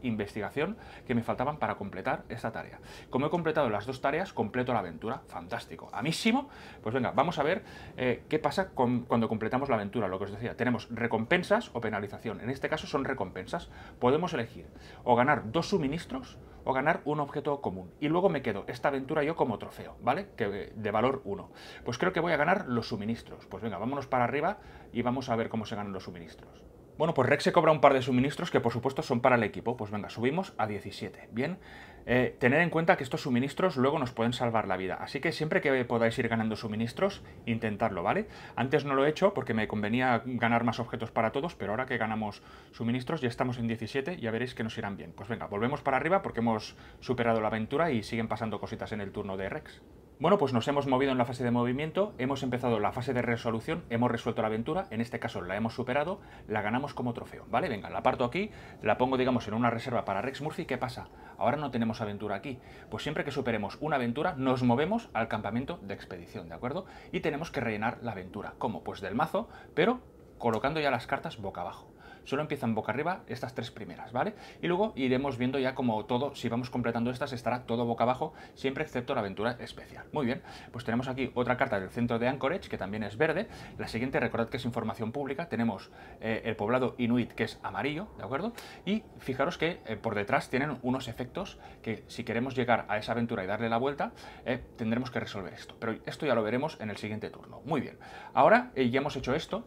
investigación que me faltaban para completar esta tarea. Como he completado las dos tareas, completo la aventura. Fantástico. a mismo, Pues venga, vamos a ver eh, qué pasa cuando completamos la aventura. Lo que os decía, tenemos recompensas o penalización. En este caso son recompensas. Podemos elegir o ganar dos suministros o ganar un objeto común. Y luego me quedo esta aventura yo como trofeo, ¿vale? Que, eh, de valor 1. Pues creo que voy a ganar los suministros. Pues venga, vámonos para arriba y vamos a ver cómo se ganan los suministros. Bueno, pues Rex se cobra un par de suministros que por supuesto son para el equipo. Pues venga, subimos a 17. Bien, eh, tener en cuenta que estos suministros luego nos pueden salvar la vida. Así que siempre que podáis ir ganando suministros, intentarlo, ¿vale? Antes no lo he hecho porque me convenía ganar más objetos para todos, pero ahora que ganamos suministros ya estamos en 17, ya veréis que nos irán bien. Pues venga, volvemos para arriba porque hemos superado la aventura y siguen pasando cositas en el turno de Rex. Bueno, pues nos hemos movido en la fase de movimiento, hemos empezado la fase de resolución, hemos resuelto la aventura, en este caso la hemos superado, la ganamos como trofeo, ¿vale? Venga, la parto aquí, la pongo, digamos, en una reserva para Rex Murphy, ¿qué pasa? Ahora no tenemos aventura aquí. Pues siempre que superemos una aventura, nos movemos al campamento de expedición, ¿de acuerdo? Y tenemos que rellenar la aventura. ¿Cómo? Pues del mazo, pero colocando ya las cartas boca abajo solo empiezan boca arriba estas tres primeras, ¿vale? Y luego iremos viendo ya como todo, si vamos completando estas, estará todo boca abajo, siempre excepto la aventura especial. Muy bien, pues tenemos aquí otra carta del centro de Anchorage, que también es verde. La siguiente, recordad que es información pública, tenemos eh, el poblado Inuit, que es amarillo, ¿de acuerdo? Y fijaros que eh, por detrás tienen unos efectos que si queremos llegar a esa aventura y darle la vuelta, eh, tendremos que resolver esto. Pero esto ya lo veremos en el siguiente turno. Muy bien, ahora ya hemos hecho esto,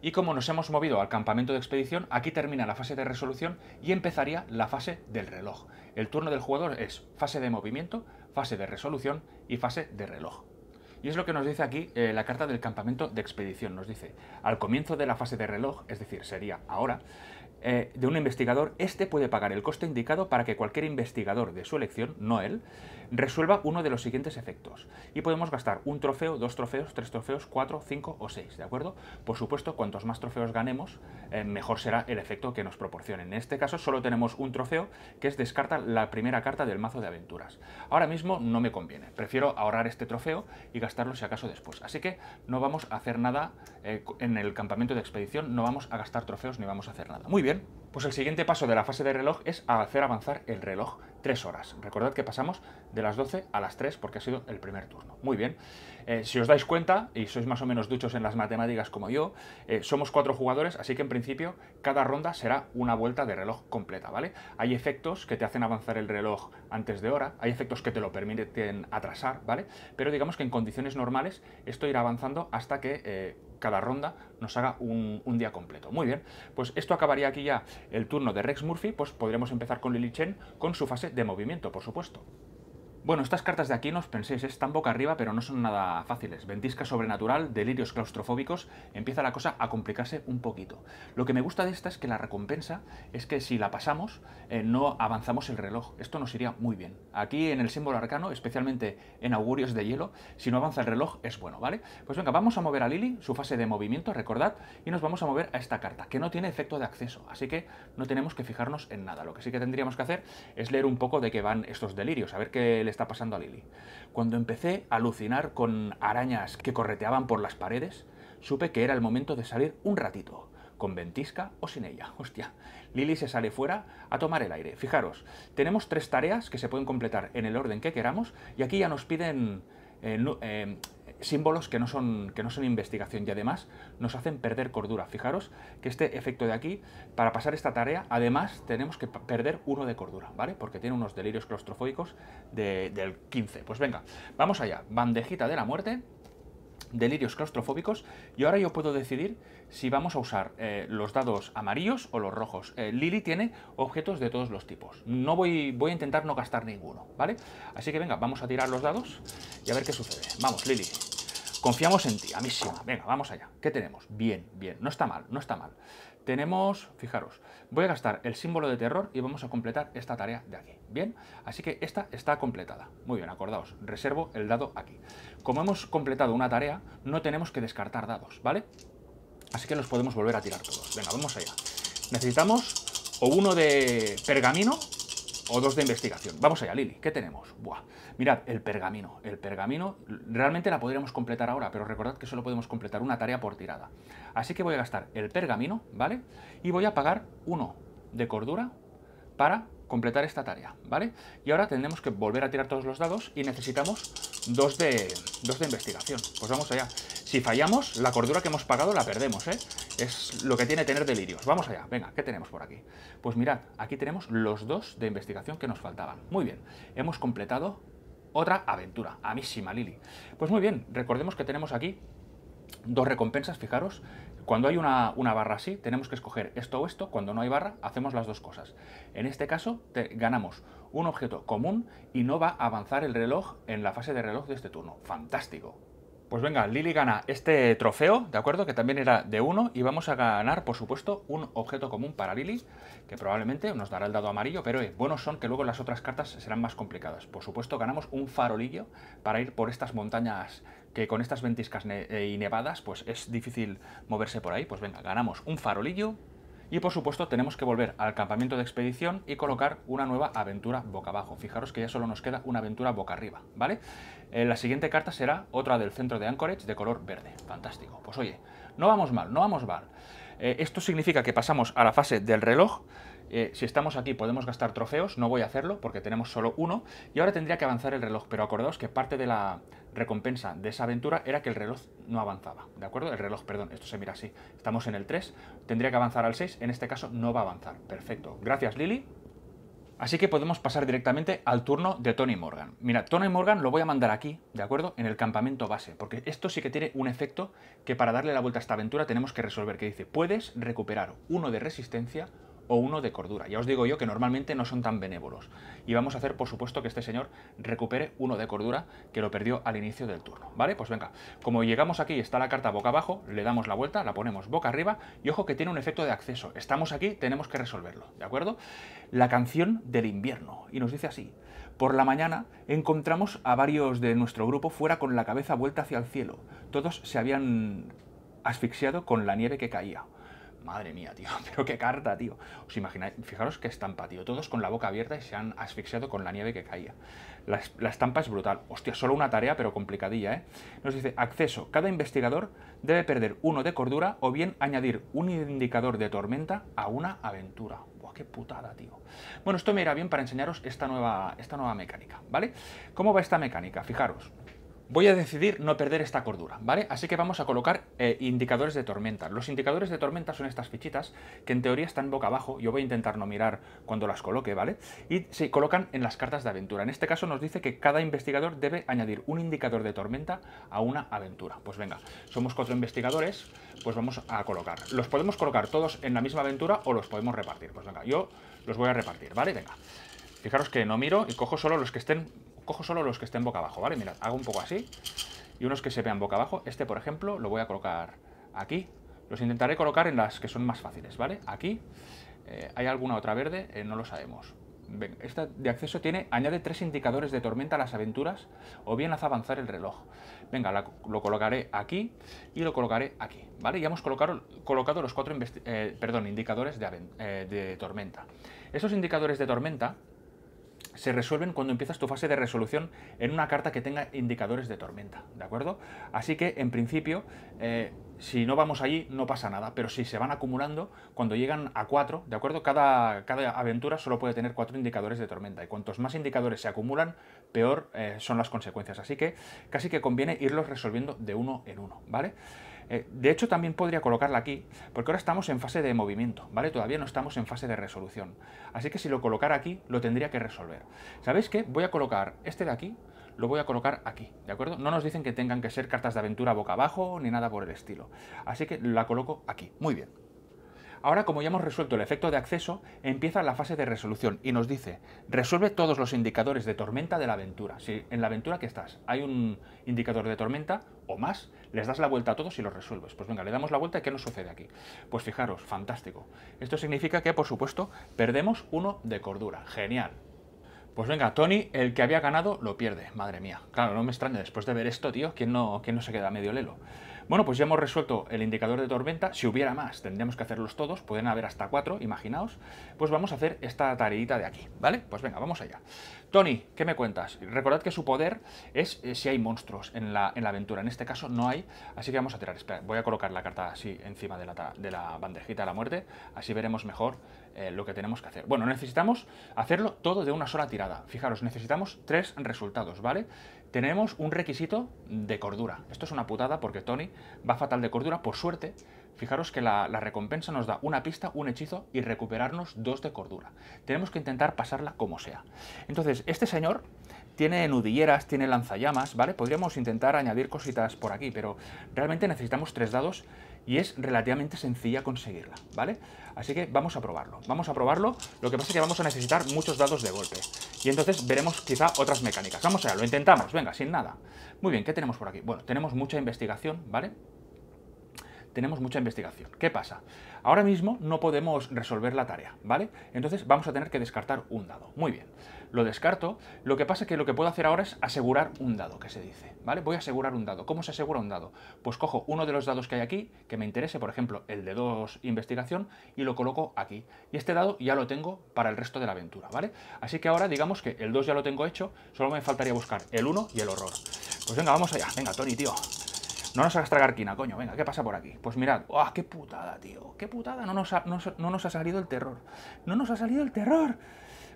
y como nos hemos movido al campamento de expedición, aquí termina la fase de resolución y empezaría la fase del reloj. El turno del jugador es fase de movimiento, fase de resolución y fase de reloj. Y es lo que nos dice aquí eh, la carta del campamento de expedición. Nos dice, al comienzo de la fase de reloj, es decir, sería ahora, eh, de un investigador, este puede pagar el coste indicado para que cualquier investigador de su elección, no él, resuelva uno de los siguientes efectos. Y podemos gastar un trofeo, dos trofeos, tres trofeos, cuatro, cinco o seis, ¿de acuerdo? Por supuesto, cuantos más trofeos ganemos, eh, mejor será el efecto que nos proporcionen. En este caso solo tenemos un trofeo, que es descarta la primera carta del mazo de aventuras. Ahora mismo no me conviene, prefiero ahorrar este trofeo y gastarlo si acaso después. Así que no vamos a hacer nada eh, en el campamento de expedición, no vamos a gastar trofeos ni vamos a hacer nada. Muy bien. Pues el siguiente paso de la fase de reloj es hacer avanzar el reloj 3 horas. Recordad que pasamos de las 12 a las 3 porque ha sido el primer turno. Muy bien. Eh, si os dais cuenta, y sois más o menos duchos en las matemáticas como yo, eh, somos cuatro jugadores, así que en principio cada ronda será una vuelta de reloj completa, ¿vale? Hay efectos que te hacen avanzar el reloj antes de hora, hay efectos que te lo permiten atrasar, ¿vale? Pero digamos que en condiciones normales esto irá avanzando hasta que... Eh, cada ronda nos haga un, día completo. Muy bien, pues esto acabaría aquí ya el turno de Rex Murphy, pues podremos empezar con Lily Chen con su fase de movimiento, por supuesto. Bueno, estas cartas de aquí, no os penséis, están boca arriba, pero no son nada fáciles. Ventisca sobrenatural, delirios claustrofóbicos, empieza la cosa a complicarse un poquito. Lo que me gusta de esta es que la recompensa es que si la pasamos, eh, no avanzamos el reloj. Esto nos iría muy bien. Aquí en el símbolo arcano, especialmente en augurios de hielo, si no avanza el reloj es bueno, ¿vale? Pues venga, vamos a mover a Lily, su fase de movimiento, recordad, y nos vamos a mover a esta carta, que no tiene efecto de acceso, así que no tenemos que fijarnos en nada. Lo que sí que tendríamos que hacer es leer un poco de qué van estos delirios, a ver qué está pasando a Lili. Cuando empecé a alucinar con arañas que correteaban por las paredes, supe que era el momento de salir un ratito, con ventisca o sin ella. Hostia, Lili se sale fuera a tomar el aire. Fijaros, tenemos tres tareas que se pueden completar en el orden que queramos y aquí ya nos piden eh, eh, símbolos que no, son, que no son investigación y además nos hacen perder cordura. Fijaros que este efecto de aquí, para pasar esta tarea, además tenemos que perder uno de cordura, ¿vale? Porque tiene unos delirios claustrofóbicos del 15. Pues venga, vamos allá. Bandejita de la muerte delirios claustrofóbicos y ahora yo puedo decidir si vamos a usar eh, los dados amarillos o los rojos. Eh, Lily tiene objetos de todos los tipos. No voy, voy a intentar no gastar ninguno, ¿vale? Así que venga, vamos a tirar los dados y a ver qué sucede. Vamos, Lily. Confiamos en ti, a amísima. Venga, vamos allá. ¿Qué tenemos? Bien, bien. No está mal, no está mal. Tenemos, fijaros, voy a gastar el símbolo de terror y vamos a completar esta tarea de aquí. Bien, así que esta está completada. Muy bien, acordaos, reservo el dado aquí. Como hemos completado una tarea, no tenemos que descartar dados, ¿vale? Así que los podemos volver a tirar todos. Venga, vamos allá. Necesitamos o uno de pergamino o dos de investigación. Vamos allá, Lili. ¿Qué tenemos? Buah. Mirad, el pergamino. El pergamino realmente la podríamos completar ahora, pero recordad que solo podemos completar una tarea por tirada. Así que voy a gastar el pergamino, ¿vale? Y voy a pagar uno de cordura para completar esta tarea, ¿vale? Y ahora tendremos que volver a tirar todos los dados y necesitamos dos de, dos de investigación. Pues vamos allá. Si fallamos, la cordura que hemos pagado la perdemos, ¿eh? Es lo que tiene tener delirios. Vamos allá. Venga, ¿qué tenemos por aquí? Pues mirad, aquí tenemos los dos de investigación que nos faltaban. Muy bien, hemos completado otra aventura. Amísima, Lili. Pues muy bien, recordemos que tenemos aquí dos recompensas, fijaros. Cuando hay una, una, barra así, tenemos que escoger esto o esto. Cuando no hay barra, hacemos las dos cosas. En este caso, ganamos un objeto común y no va a avanzar el reloj en la fase de reloj de este turno. ¡Fantástico! Pues venga, Lili gana este trofeo, ¿de acuerdo? Que también era de uno y vamos a ganar, por supuesto, un objeto común para Lili que probablemente nos dará el dado amarillo, pero bueno, eh, buenos son que luego las otras cartas serán más complicadas. Por supuesto, ganamos un farolillo para ir por estas montañas que con estas ventiscas eh, y nevadas, pues es difícil moverse por ahí. Pues venga, ganamos un farolillo y por supuesto tenemos que volver al campamento de expedición y colocar una nueva aventura boca abajo. Fijaros que ya solo nos queda una aventura boca arriba, ¿vale? Eh, la siguiente carta será otra del centro de Anchorage de color verde. Fantástico. Pues oye, no vamos mal, no vamos mal. Eh, esto significa que pasamos a la fase del reloj. Eh, si estamos aquí podemos gastar trofeos, no voy a hacerlo porque tenemos solo uno. Y ahora tendría que avanzar el reloj, pero acordaos que parte de la recompensa de esa aventura era que el reloj no avanzaba, ¿de acuerdo? El reloj, perdón, esto se mira así. Estamos en el 3, tendría que avanzar al 6, en este caso no va a avanzar. Perfecto. Gracias Lili. Así que podemos pasar directamente al turno de Tony Morgan. Mira, Tony Morgan lo voy a mandar aquí, ¿de acuerdo? En el campamento base, porque esto sí que tiene un efecto que para darle la vuelta a esta aventura tenemos que resolver, que dice, puedes recuperar uno de resistencia o uno de cordura. Ya os digo yo que normalmente no son tan benévolos. Y vamos a hacer, por supuesto, que este señor recupere uno de cordura que lo perdió al inicio del turno. ¿Vale? Pues venga, como llegamos aquí está la carta boca abajo, le damos la vuelta, la ponemos boca arriba y ojo que tiene un efecto de acceso. Estamos aquí, tenemos que resolverlo, ¿de acuerdo? La canción del invierno. Y nos dice así. Por la mañana encontramos a varios de nuestro grupo fuera con la cabeza vuelta hacia el cielo. Todos se habían asfixiado con la nieve que caía. Madre mía, tío, pero qué carta, tío. Os imagináis, fijaros qué estampa, tío. Todos con la boca abierta y se han asfixiado con la nieve que caía. La, estampa es brutal. Hostia, solo una tarea, pero complicadilla, ¿eh? Nos dice, acceso. Cada investigador debe perder uno de cordura o bien añadir un indicador de tormenta a una aventura. Buah, qué putada, tío. Bueno, esto me irá bien para enseñaros esta nueva, esta nueva mecánica, ¿vale? ¿Cómo va esta mecánica? Fijaros voy a decidir no perder esta cordura, ¿vale? Así que vamos a colocar eh, indicadores de tormenta. Los indicadores de tormenta son estas fichitas que en teoría están boca abajo, yo voy a intentar no mirar cuando las coloque, ¿vale? Y se colocan en las cartas de aventura. En este caso nos dice que cada investigador debe añadir un indicador de tormenta a una aventura. Pues venga, somos cuatro investigadores, pues vamos a colocar. Los podemos colocar todos en la misma aventura o los podemos repartir. Pues venga, yo los voy a repartir, ¿vale? Venga. Fijaros que no miro y cojo solo los que estén cojo solo los que estén boca abajo, ¿vale? Mirad, hago un poco así y unos que se vean boca abajo. Este, por ejemplo, lo voy a colocar aquí. Los intentaré colocar en las que son más fáciles, ¿vale? Aquí. Eh, ¿Hay alguna otra verde? Eh, no lo sabemos. Venga, esta de acceso tiene, añade tres indicadores de tormenta a las aventuras o bien hace avanzar el reloj. Venga, lo colocaré aquí y lo colocaré aquí, ¿vale? Ya hemos colocado, los cuatro eh, perdón, indicadores de, de tormenta. Esos indicadores de tormenta se resuelven cuando empiezas tu fase de resolución en una carta que tenga indicadores de tormenta, ¿de acuerdo? Así que, en principio, eh, si no vamos allí, no pasa nada, pero si se van acumulando, cuando llegan a cuatro, ¿de acuerdo? Cada, cada aventura solo puede tener cuatro indicadores de tormenta, y cuantos más indicadores se acumulan, peor eh, son las consecuencias. Así que casi que conviene irlos resolviendo de uno en uno, ¿vale? Eh, de hecho, también podría colocarla aquí, porque ahora estamos en fase de movimiento, ¿vale? Todavía no estamos en fase de resolución. Así que si lo colocara aquí, lo tendría que resolver. ¿Sabéis qué? Voy a colocar este de aquí, lo voy a colocar aquí, ¿de acuerdo? No nos dicen que tengan que ser cartas de aventura boca abajo ni nada por el estilo. Así que la coloco aquí. Muy bien. Ahora, como ya hemos resuelto el efecto de acceso, empieza la fase de resolución y nos dice, resuelve todos los indicadores de tormenta de la aventura. Si en la aventura que estás hay un indicador de tormenta o más, les das la vuelta a todos y los resuelves. Pues venga, le damos la vuelta y ¿qué nos sucede aquí? Pues fijaros, fantástico. Esto significa que, por supuesto, perdemos uno de cordura. Genial. Pues venga, Tony, el que había ganado, lo pierde. Madre mía. Claro, no me extraña, después de ver esto, tío, ¿quién no, no se queda medio lelo? Bueno, pues ya hemos resuelto el indicador de tormenta. Si hubiera más, tendríamos que hacerlos todos. Pueden haber hasta cuatro, imaginaos. Pues vamos a hacer esta tareita de aquí, ¿vale? Pues venga, vamos allá. Tony, ¿qué me cuentas? Recordad que su poder es eh, si hay monstruos en la, en la, aventura. En este caso no hay, así que vamos a tirar. voy a colocar la carta así encima de la, bandejita de la muerte. Así veremos mejor eh, lo que tenemos que hacer. Bueno, necesitamos hacerlo todo de una sola tirada. Fijaros, necesitamos tres resultados, ¿vale? Tenemos un requisito de cordura. Esto es una putada porque Tony va fatal de cordura. Por suerte, Fijaros que la, recompensa nos da una pista, un hechizo y recuperarnos dos de cordura. Tenemos que intentar pasarla como sea. Entonces, este señor tiene nudilleras, tiene lanzallamas, ¿vale? Podríamos intentar añadir cositas por aquí, pero realmente necesitamos tres dados y es relativamente sencilla conseguirla, ¿vale? Así que vamos a probarlo. Vamos a probarlo. Lo que pasa es que vamos a necesitar muchos dados de golpe. Y entonces veremos quizá otras mecánicas. Vamos a lo intentamos. Venga, sin nada. Muy bien, ¿qué tenemos por aquí? Bueno, tenemos mucha investigación, ¿vale? tenemos mucha investigación. ¿Qué pasa? Ahora mismo no podemos resolver la tarea, ¿vale? Entonces vamos a tener que descartar un dado. Muy bien, lo descarto. Lo que pasa es que lo que puedo hacer ahora es asegurar un dado, que se dice, ¿vale? Voy a asegurar un dado. ¿Cómo se asegura un dado? Pues cojo uno de los dados que hay aquí, que me interese, por ejemplo, el de 2 investigación, y lo coloco aquí. Y este dado ya lo tengo para el resto de la aventura, ¿vale? Así que ahora digamos que el 2 ya lo tengo hecho, solo me faltaría buscar el 1 y el horror. Pues venga, vamos allá. Venga, Tony, tío. No nos hagas tragar quina, coño, venga, ¿qué pasa por aquí? Pues mirad, ¡ah, qué putada, tío! ¡Qué putada! no nos ha salido el terror. ¡No nos ha salido el terror!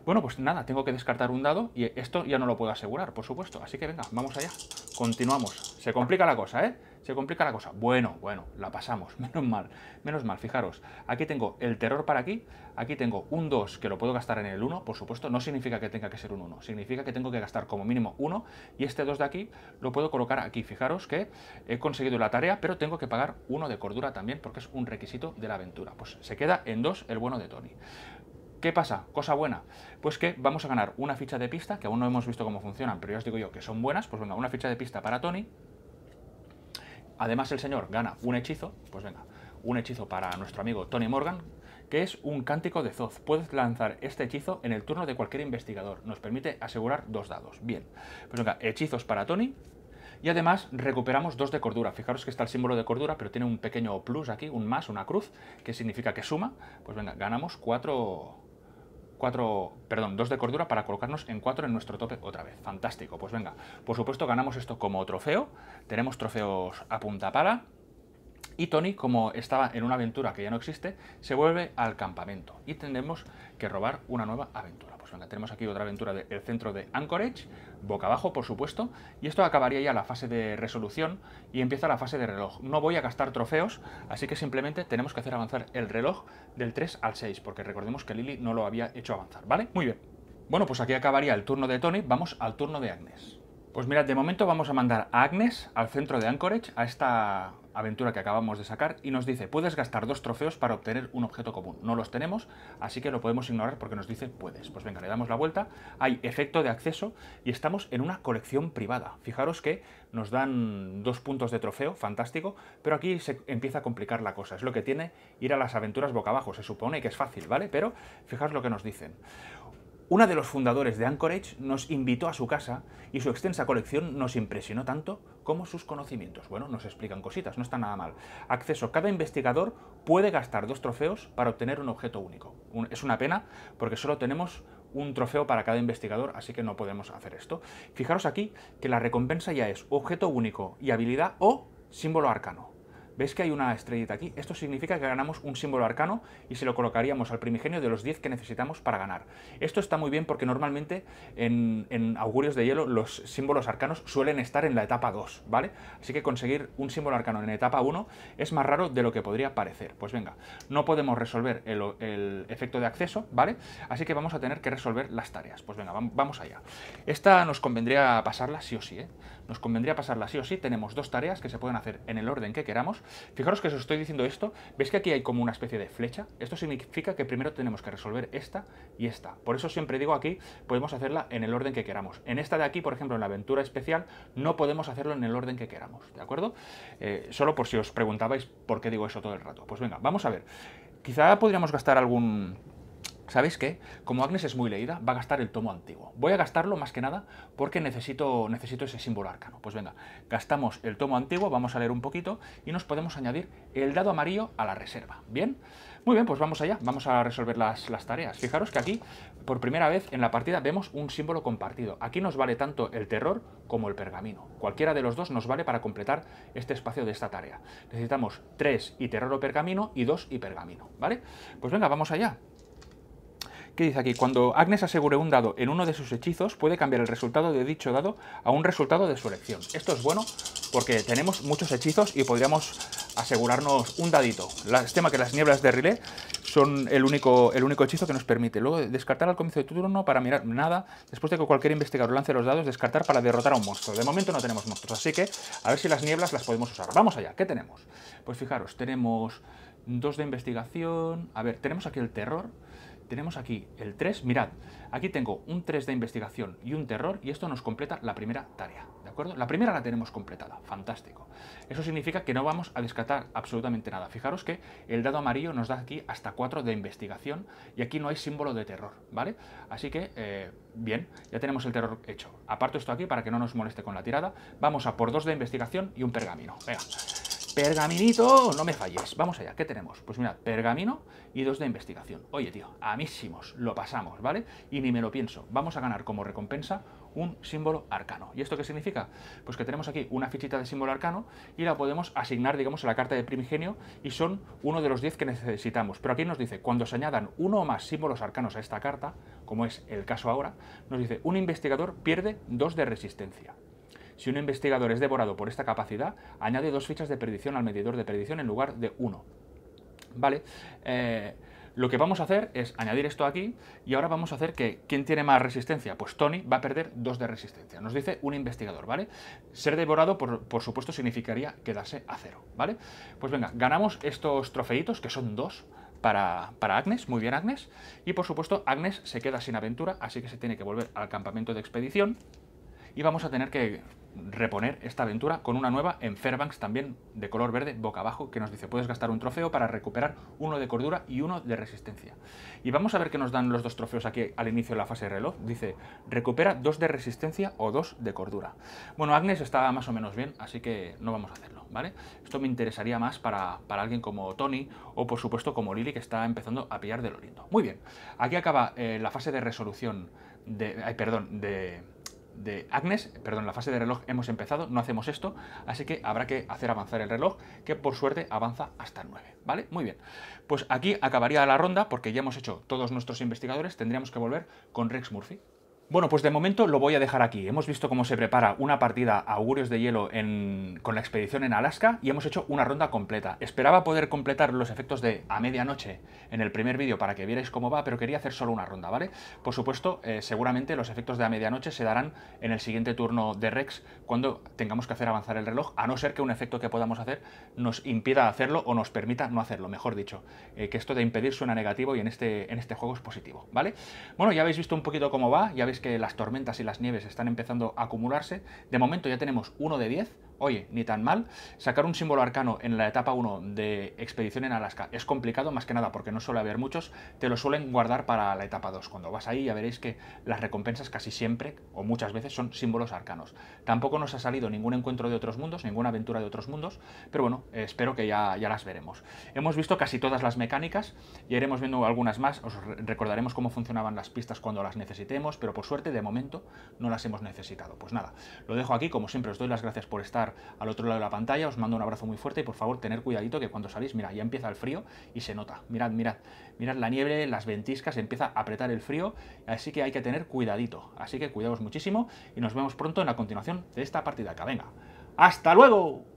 Bueno, pues nada, tengo que descartar un dado y esto ya no lo puedo asegurar, por supuesto. Así que venga, vamos allá. Continuamos. Se complica la cosa, ¿eh? Se complica la cosa. Bueno, bueno, la pasamos. Menos mal, menos mal. Fijaros, aquí tengo el terror para aquí. Aquí tengo un 2 que lo puedo gastar en el 1. Por supuesto, no significa que tenga que ser un 1. Significa que tengo que gastar como mínimo 1. Y este 2 de aquí lo puedo colocar aquí. Fijaros que he conseguido la tarea, pero tengo que pagar 1 de cordura también porque es un requisito de la aventura. Pues se queda en 2 el bueno de Tony. ¿Qué pasa? Cosa buena. Pues que vamos a ganar una ficha de pista, que aún no hemos visto cómo funcionan, pero ya os digo yo que son buenas. Pues bueno, una ficha de pista para Tony, Además el señor gana un hechizo, pues venga, un hechizo para nuestro amigo Tony Morgan, que es un cántico de Zoz. Puedes lanzar este hechizo en el turno de cualquier investigador. Nos permite asegurar dos dados. Bien, pues venga, hechizos para Tony. Y además recuperamos dos de cordura. Fijaros que está el símbolo de cordura, pero tiene un pequeño plus aquí, un más, una cruz, que significa que suma. Pues venga, ganamos cuatro, perdón, dos de cordura para colocarnos en cuatro en nuestro tope otra vez. Fantástico, pues venga. Por supuesto ganamos esto como trofeo, tenemos trofeos a punta pala. Y Tony, como estaba en una aventura que ya no existe, se vuelve al campamento y tendremos que robar una nueva aventura tenemos aquí otra aventura del centro de Anchorage, boca abajo, por supuesto, y esto acabaría ya la fase de resolución y empieza la fase de reloj. No voy a gastar trofeos, así que simplemente tenemos que hacer avanzar el reloj del 3 al 6, porque recordemos que Lily no lo había hecho avanzar, ¿vale? Muy bien. Bueno, pues aquí acabaría el turno de Tony, vamos al turno de Agnes. Pues mirad, de momento vamos a mandar a Agnes al centro de Anchorage, a esta aventura que acabamos de sacar y nos dice, puedes gastar dos trofeos para obtener un objeto común. No los tenemos, así que lo podemos ignorar porque nos dice, puedes. Pues venga, le damos la vuelta, hay efecto de acceso y estamos en una colección privada. Fijaros que nos dan dos puntos de trofeo, fantástico, pero aquí se empieza a complicar la cosa. Es lo que tiene ir a las aventuras boca abajo, se supone que es fácil, ¿vale? Pero fijaros lo que nos dicen. Una de los fundadores de Anchorage nos invitó a su casa y su extensa colección nos impresionó tanto como sus conocimientos. Bueno, nos explican cositas, no está nada mal. Acceso. Cada investigador puede gastar dos trofeos para obtener un objeto único. es una pena porque solo tenemos un trofeo para cada investigador, así que no podemos hacer esto. Fijaros aquí que la recompensa ya es objeto único y habilidad o símbolo arcano. ¿Veis que hay una estrellita aquí? Esto significa que ganamos un símbolo arcano y se lo colocaríamos al primigenio de los 10 que necesitamos para ganar. Esto está muy bien porque normalmente en, augurios de hielo los símbolos arcanos suelen estar en la etapa 2, ¿vale? Así que conseguir un símbolo arcano en etapa 1 es más raro de lo que podría parecer. Pues venga, no podemos resolver el, el efecto de acceso, ¿vale? Así que vamos a tener que resolver las tareas. Pues venga, vamos allá. Esta nos convendría pasarla sí o sí, ¿eh? nos convendría pasarla sí o sí. Tenemos dos tareas que se pueden hacer en el orden que queramos. Fijaros que os estoy diciendo esto. ¿Veis que aquí hay como una especie de flecha? Esto significa que primero tenemos que resolver esta y esta. Por eso siempre digo aquí, podemos hacerla en el orden que queramos. En esta de aquí, por ejemplo, en la aventura especial, no podemos hacerlo en el orden que queramos, ¿de acuerdo? Eh, solo por si os preguntabais por qué digo eso todo el rato. Pues venga, vamos a ver. Quizá podríamos gastar algún ¿Sabéis qué? Como Agnes es muy leída, va a gastar el tomo antiguo. Voy a gastarlo más que nada porque necesito, ese símbolo arcano. Pues venga, gastamos el tomo antiguo, vamos a leer un poquito y nos podemos añadir el dado amarillo a la reserva. ¿Bien? Muy bien, pues vamos allá, vamos a resolver las, las tareas. Fijaros que aquí, por primera vez en la partida, vemos un símbolo compartido. Aquí nos vale tanto el terror como el pergamino. Cualquiera de los dos nos vale para completar este espacio de esta tarea. Necesitamos 3 y terror o pergamino y dos y pergamino, ¿vale? Pues venga, vamos allá. ¿Qué dice aquí? Cuando Agnes asegure un dado en uno de sus hechizos, puede cambiar el resultado de dicho dado a un resultado de su elección. Esto es bueno porque tenemos muchos hechizos y podríamos asegurarnos un dadito. El este tema que las nieblas de Riley son el único, el único hechizo que nos permite. Luego, descartar al comienzo de tu turno para mirar nada. Después de que cualquier investigador lance los dados, descartar para derrotar a un monstruo. De momento no tenemos monstruos, así que a ver si las nieblas las podemos usar. Vamos allá, ¿qué tenemos? Pues fijaros, tenemos dos de investigación. A ver, tenemos aquí el terror tenemos aquí el 3, mirad, aquí tengo un 3 de investigación y un terror y esto nos completa la primera tarea, ¿de acuerdo? La primera la tenemos completada, fantástico. Eso significa que no vamos a descartar absolutamente nada. Fijaros que el dado amarillo nos da aquí hasta 4 de investigación y aquí no hay símbolo de terror, ¿vale? Así que, eh, bien, ya tenemos el terror hecho. Aparto esto aquí para que no nos moleste con la tirada. Vamos a por 2 de investigación y un pergamino. Venga. Pergaminito, no me falles. Vamos allá, ¿qué tenemos? Pues mira, pergamino y dos de investigación. Oye, tío, a misimos lo pasamos, ¿vale? Y ni me lo pienso. Vamos a ganar como recompensa un símbolo arcano. ¿Y esto qué significa? Pues que tenemos aquí una fichita de símbolo arcano y la podemos asignar, digamos, a la carta de primigenio y son uno de los diez que necesitamos. Pero aquí nos dice, cuando se añadan uno o más símbolos arcanos a esta carta, como es el caso ahora, nos dice, un investigador pierde dos de resistencia. Si un investigador es devorado por esta capacidad, añade dos fichas de perdición al medidor de perdición en lugar de uno. ¿Vale? Eh, lo que vamos a hacer es añadir esto aquí y ahora vamos a hacer que ¿quién tiene más resistencia? Pues Tony va a perder dos de resistencia, nos dice un investigador, ¿vale? Ser devorado, por, supuesto, significaría quedarse a cero, ¿vale? Pues venga, ganamos estos trofeitos, que son dos, para, Agnes, muy bien Agnes, y por supuesto Agnes se queda sin aventura, así que se tiene que volver al campamento de expedición y vamos a tener que reponer esta aventura con una nueva en Fairbanks también de color verde boca abajo que nos dice puedes gastar un trofeo para recuperar uno de cordura y uno de resistencia. Y vamos a ver qué nos dan los dos trofeos aquí al inicio de la fase de reloj. Dice recupera dos de resistencia o dos de cordura. Bueno, Agnes está más o menos bien, así que no vamos a hacerlo, ¿vale? Esto me interesaría más para, para alguien como Tony o por supuesto como Lily que está empezando a pillar de lo lindo. Muy bien, aquí acaba eh, la fase de resolución de... perdón, de de Agnes, perdón, la fase de reloj hemos empezado, no hacemos esto, así que habrá que hacer avanzar el reloj, que por suerte avanza hasta 9, ¿vale? Muy bien, pues aquí acabaría la ronda, porque ya hemos hecho todos nuestros investigadores, tendríamos que volver con Rex Murphy. Bueno, pues de momento lo voy a dejar aquí. Hemos visto cómo se prepara una partida a augurios de hielo con la expedición en Alaska y hemos hecho una ronda completa. Esperaba poder completar los efectos de a medianoche en el primer vídeo para que vierais cómo va, pero quería hacer solo una ronda, ¿vale? Por supuesto, eh, seguramente los efectos de a medianoche se darán en el siguiente turno de Rex cuando tengamos que hacer avanzar el reloj, a no ser que un efecto que podamos hacer nos impida hacerlo o nos permita no hacerlo, mejor dicho. Eh, que esto de impedir suena negativo y en este, en este juego es positivo, ¿vale? Bueno, ya habéis visto un poquito cómo va, ya habéis que las tormentas y las nieves están empezando a acumularse. De momento ya tenemos uno de 10, oye, ni tan mal. Sacar un símbolo arcano en la etapa 1 de expedición en Alaska es complicado, más que nada porque no suele haber muchos, te lo suelen guardar para la etapa 2. Cuando vas ahí ya veréis que las recompensas casi siempre, o muchas veces, son símbolos arcanos. Tampoco nos ha salido ningún encuentro de otros mundos, ninguna aventura de otros mundos, pero bueno, espero que ya, ya las veremos. Hemos visto casi todas las mecánicas, y iremos viendo algunas más, os recordaremos cómo funcionaban las pistas cuando las necesitemos, pero por suerte de momento no las hemos necesitado. Pues nada, lo dejo aquí, como siempre os doy las gracias por estar al otro lado de la pantalla. Os mando un abrazo muy fuerte y por favor tener cuidadito que cuando salís, mira, ya empieza el frío y se nota. Mirad, mirad, mirad la nieve, las ventiscas, empieza a apretar el frío, así que hay que tener cuidadito. Así que cuidaos muchísimo y nos vemos pronto en la continuación de esta partida acá Venga, ¡hasta luego!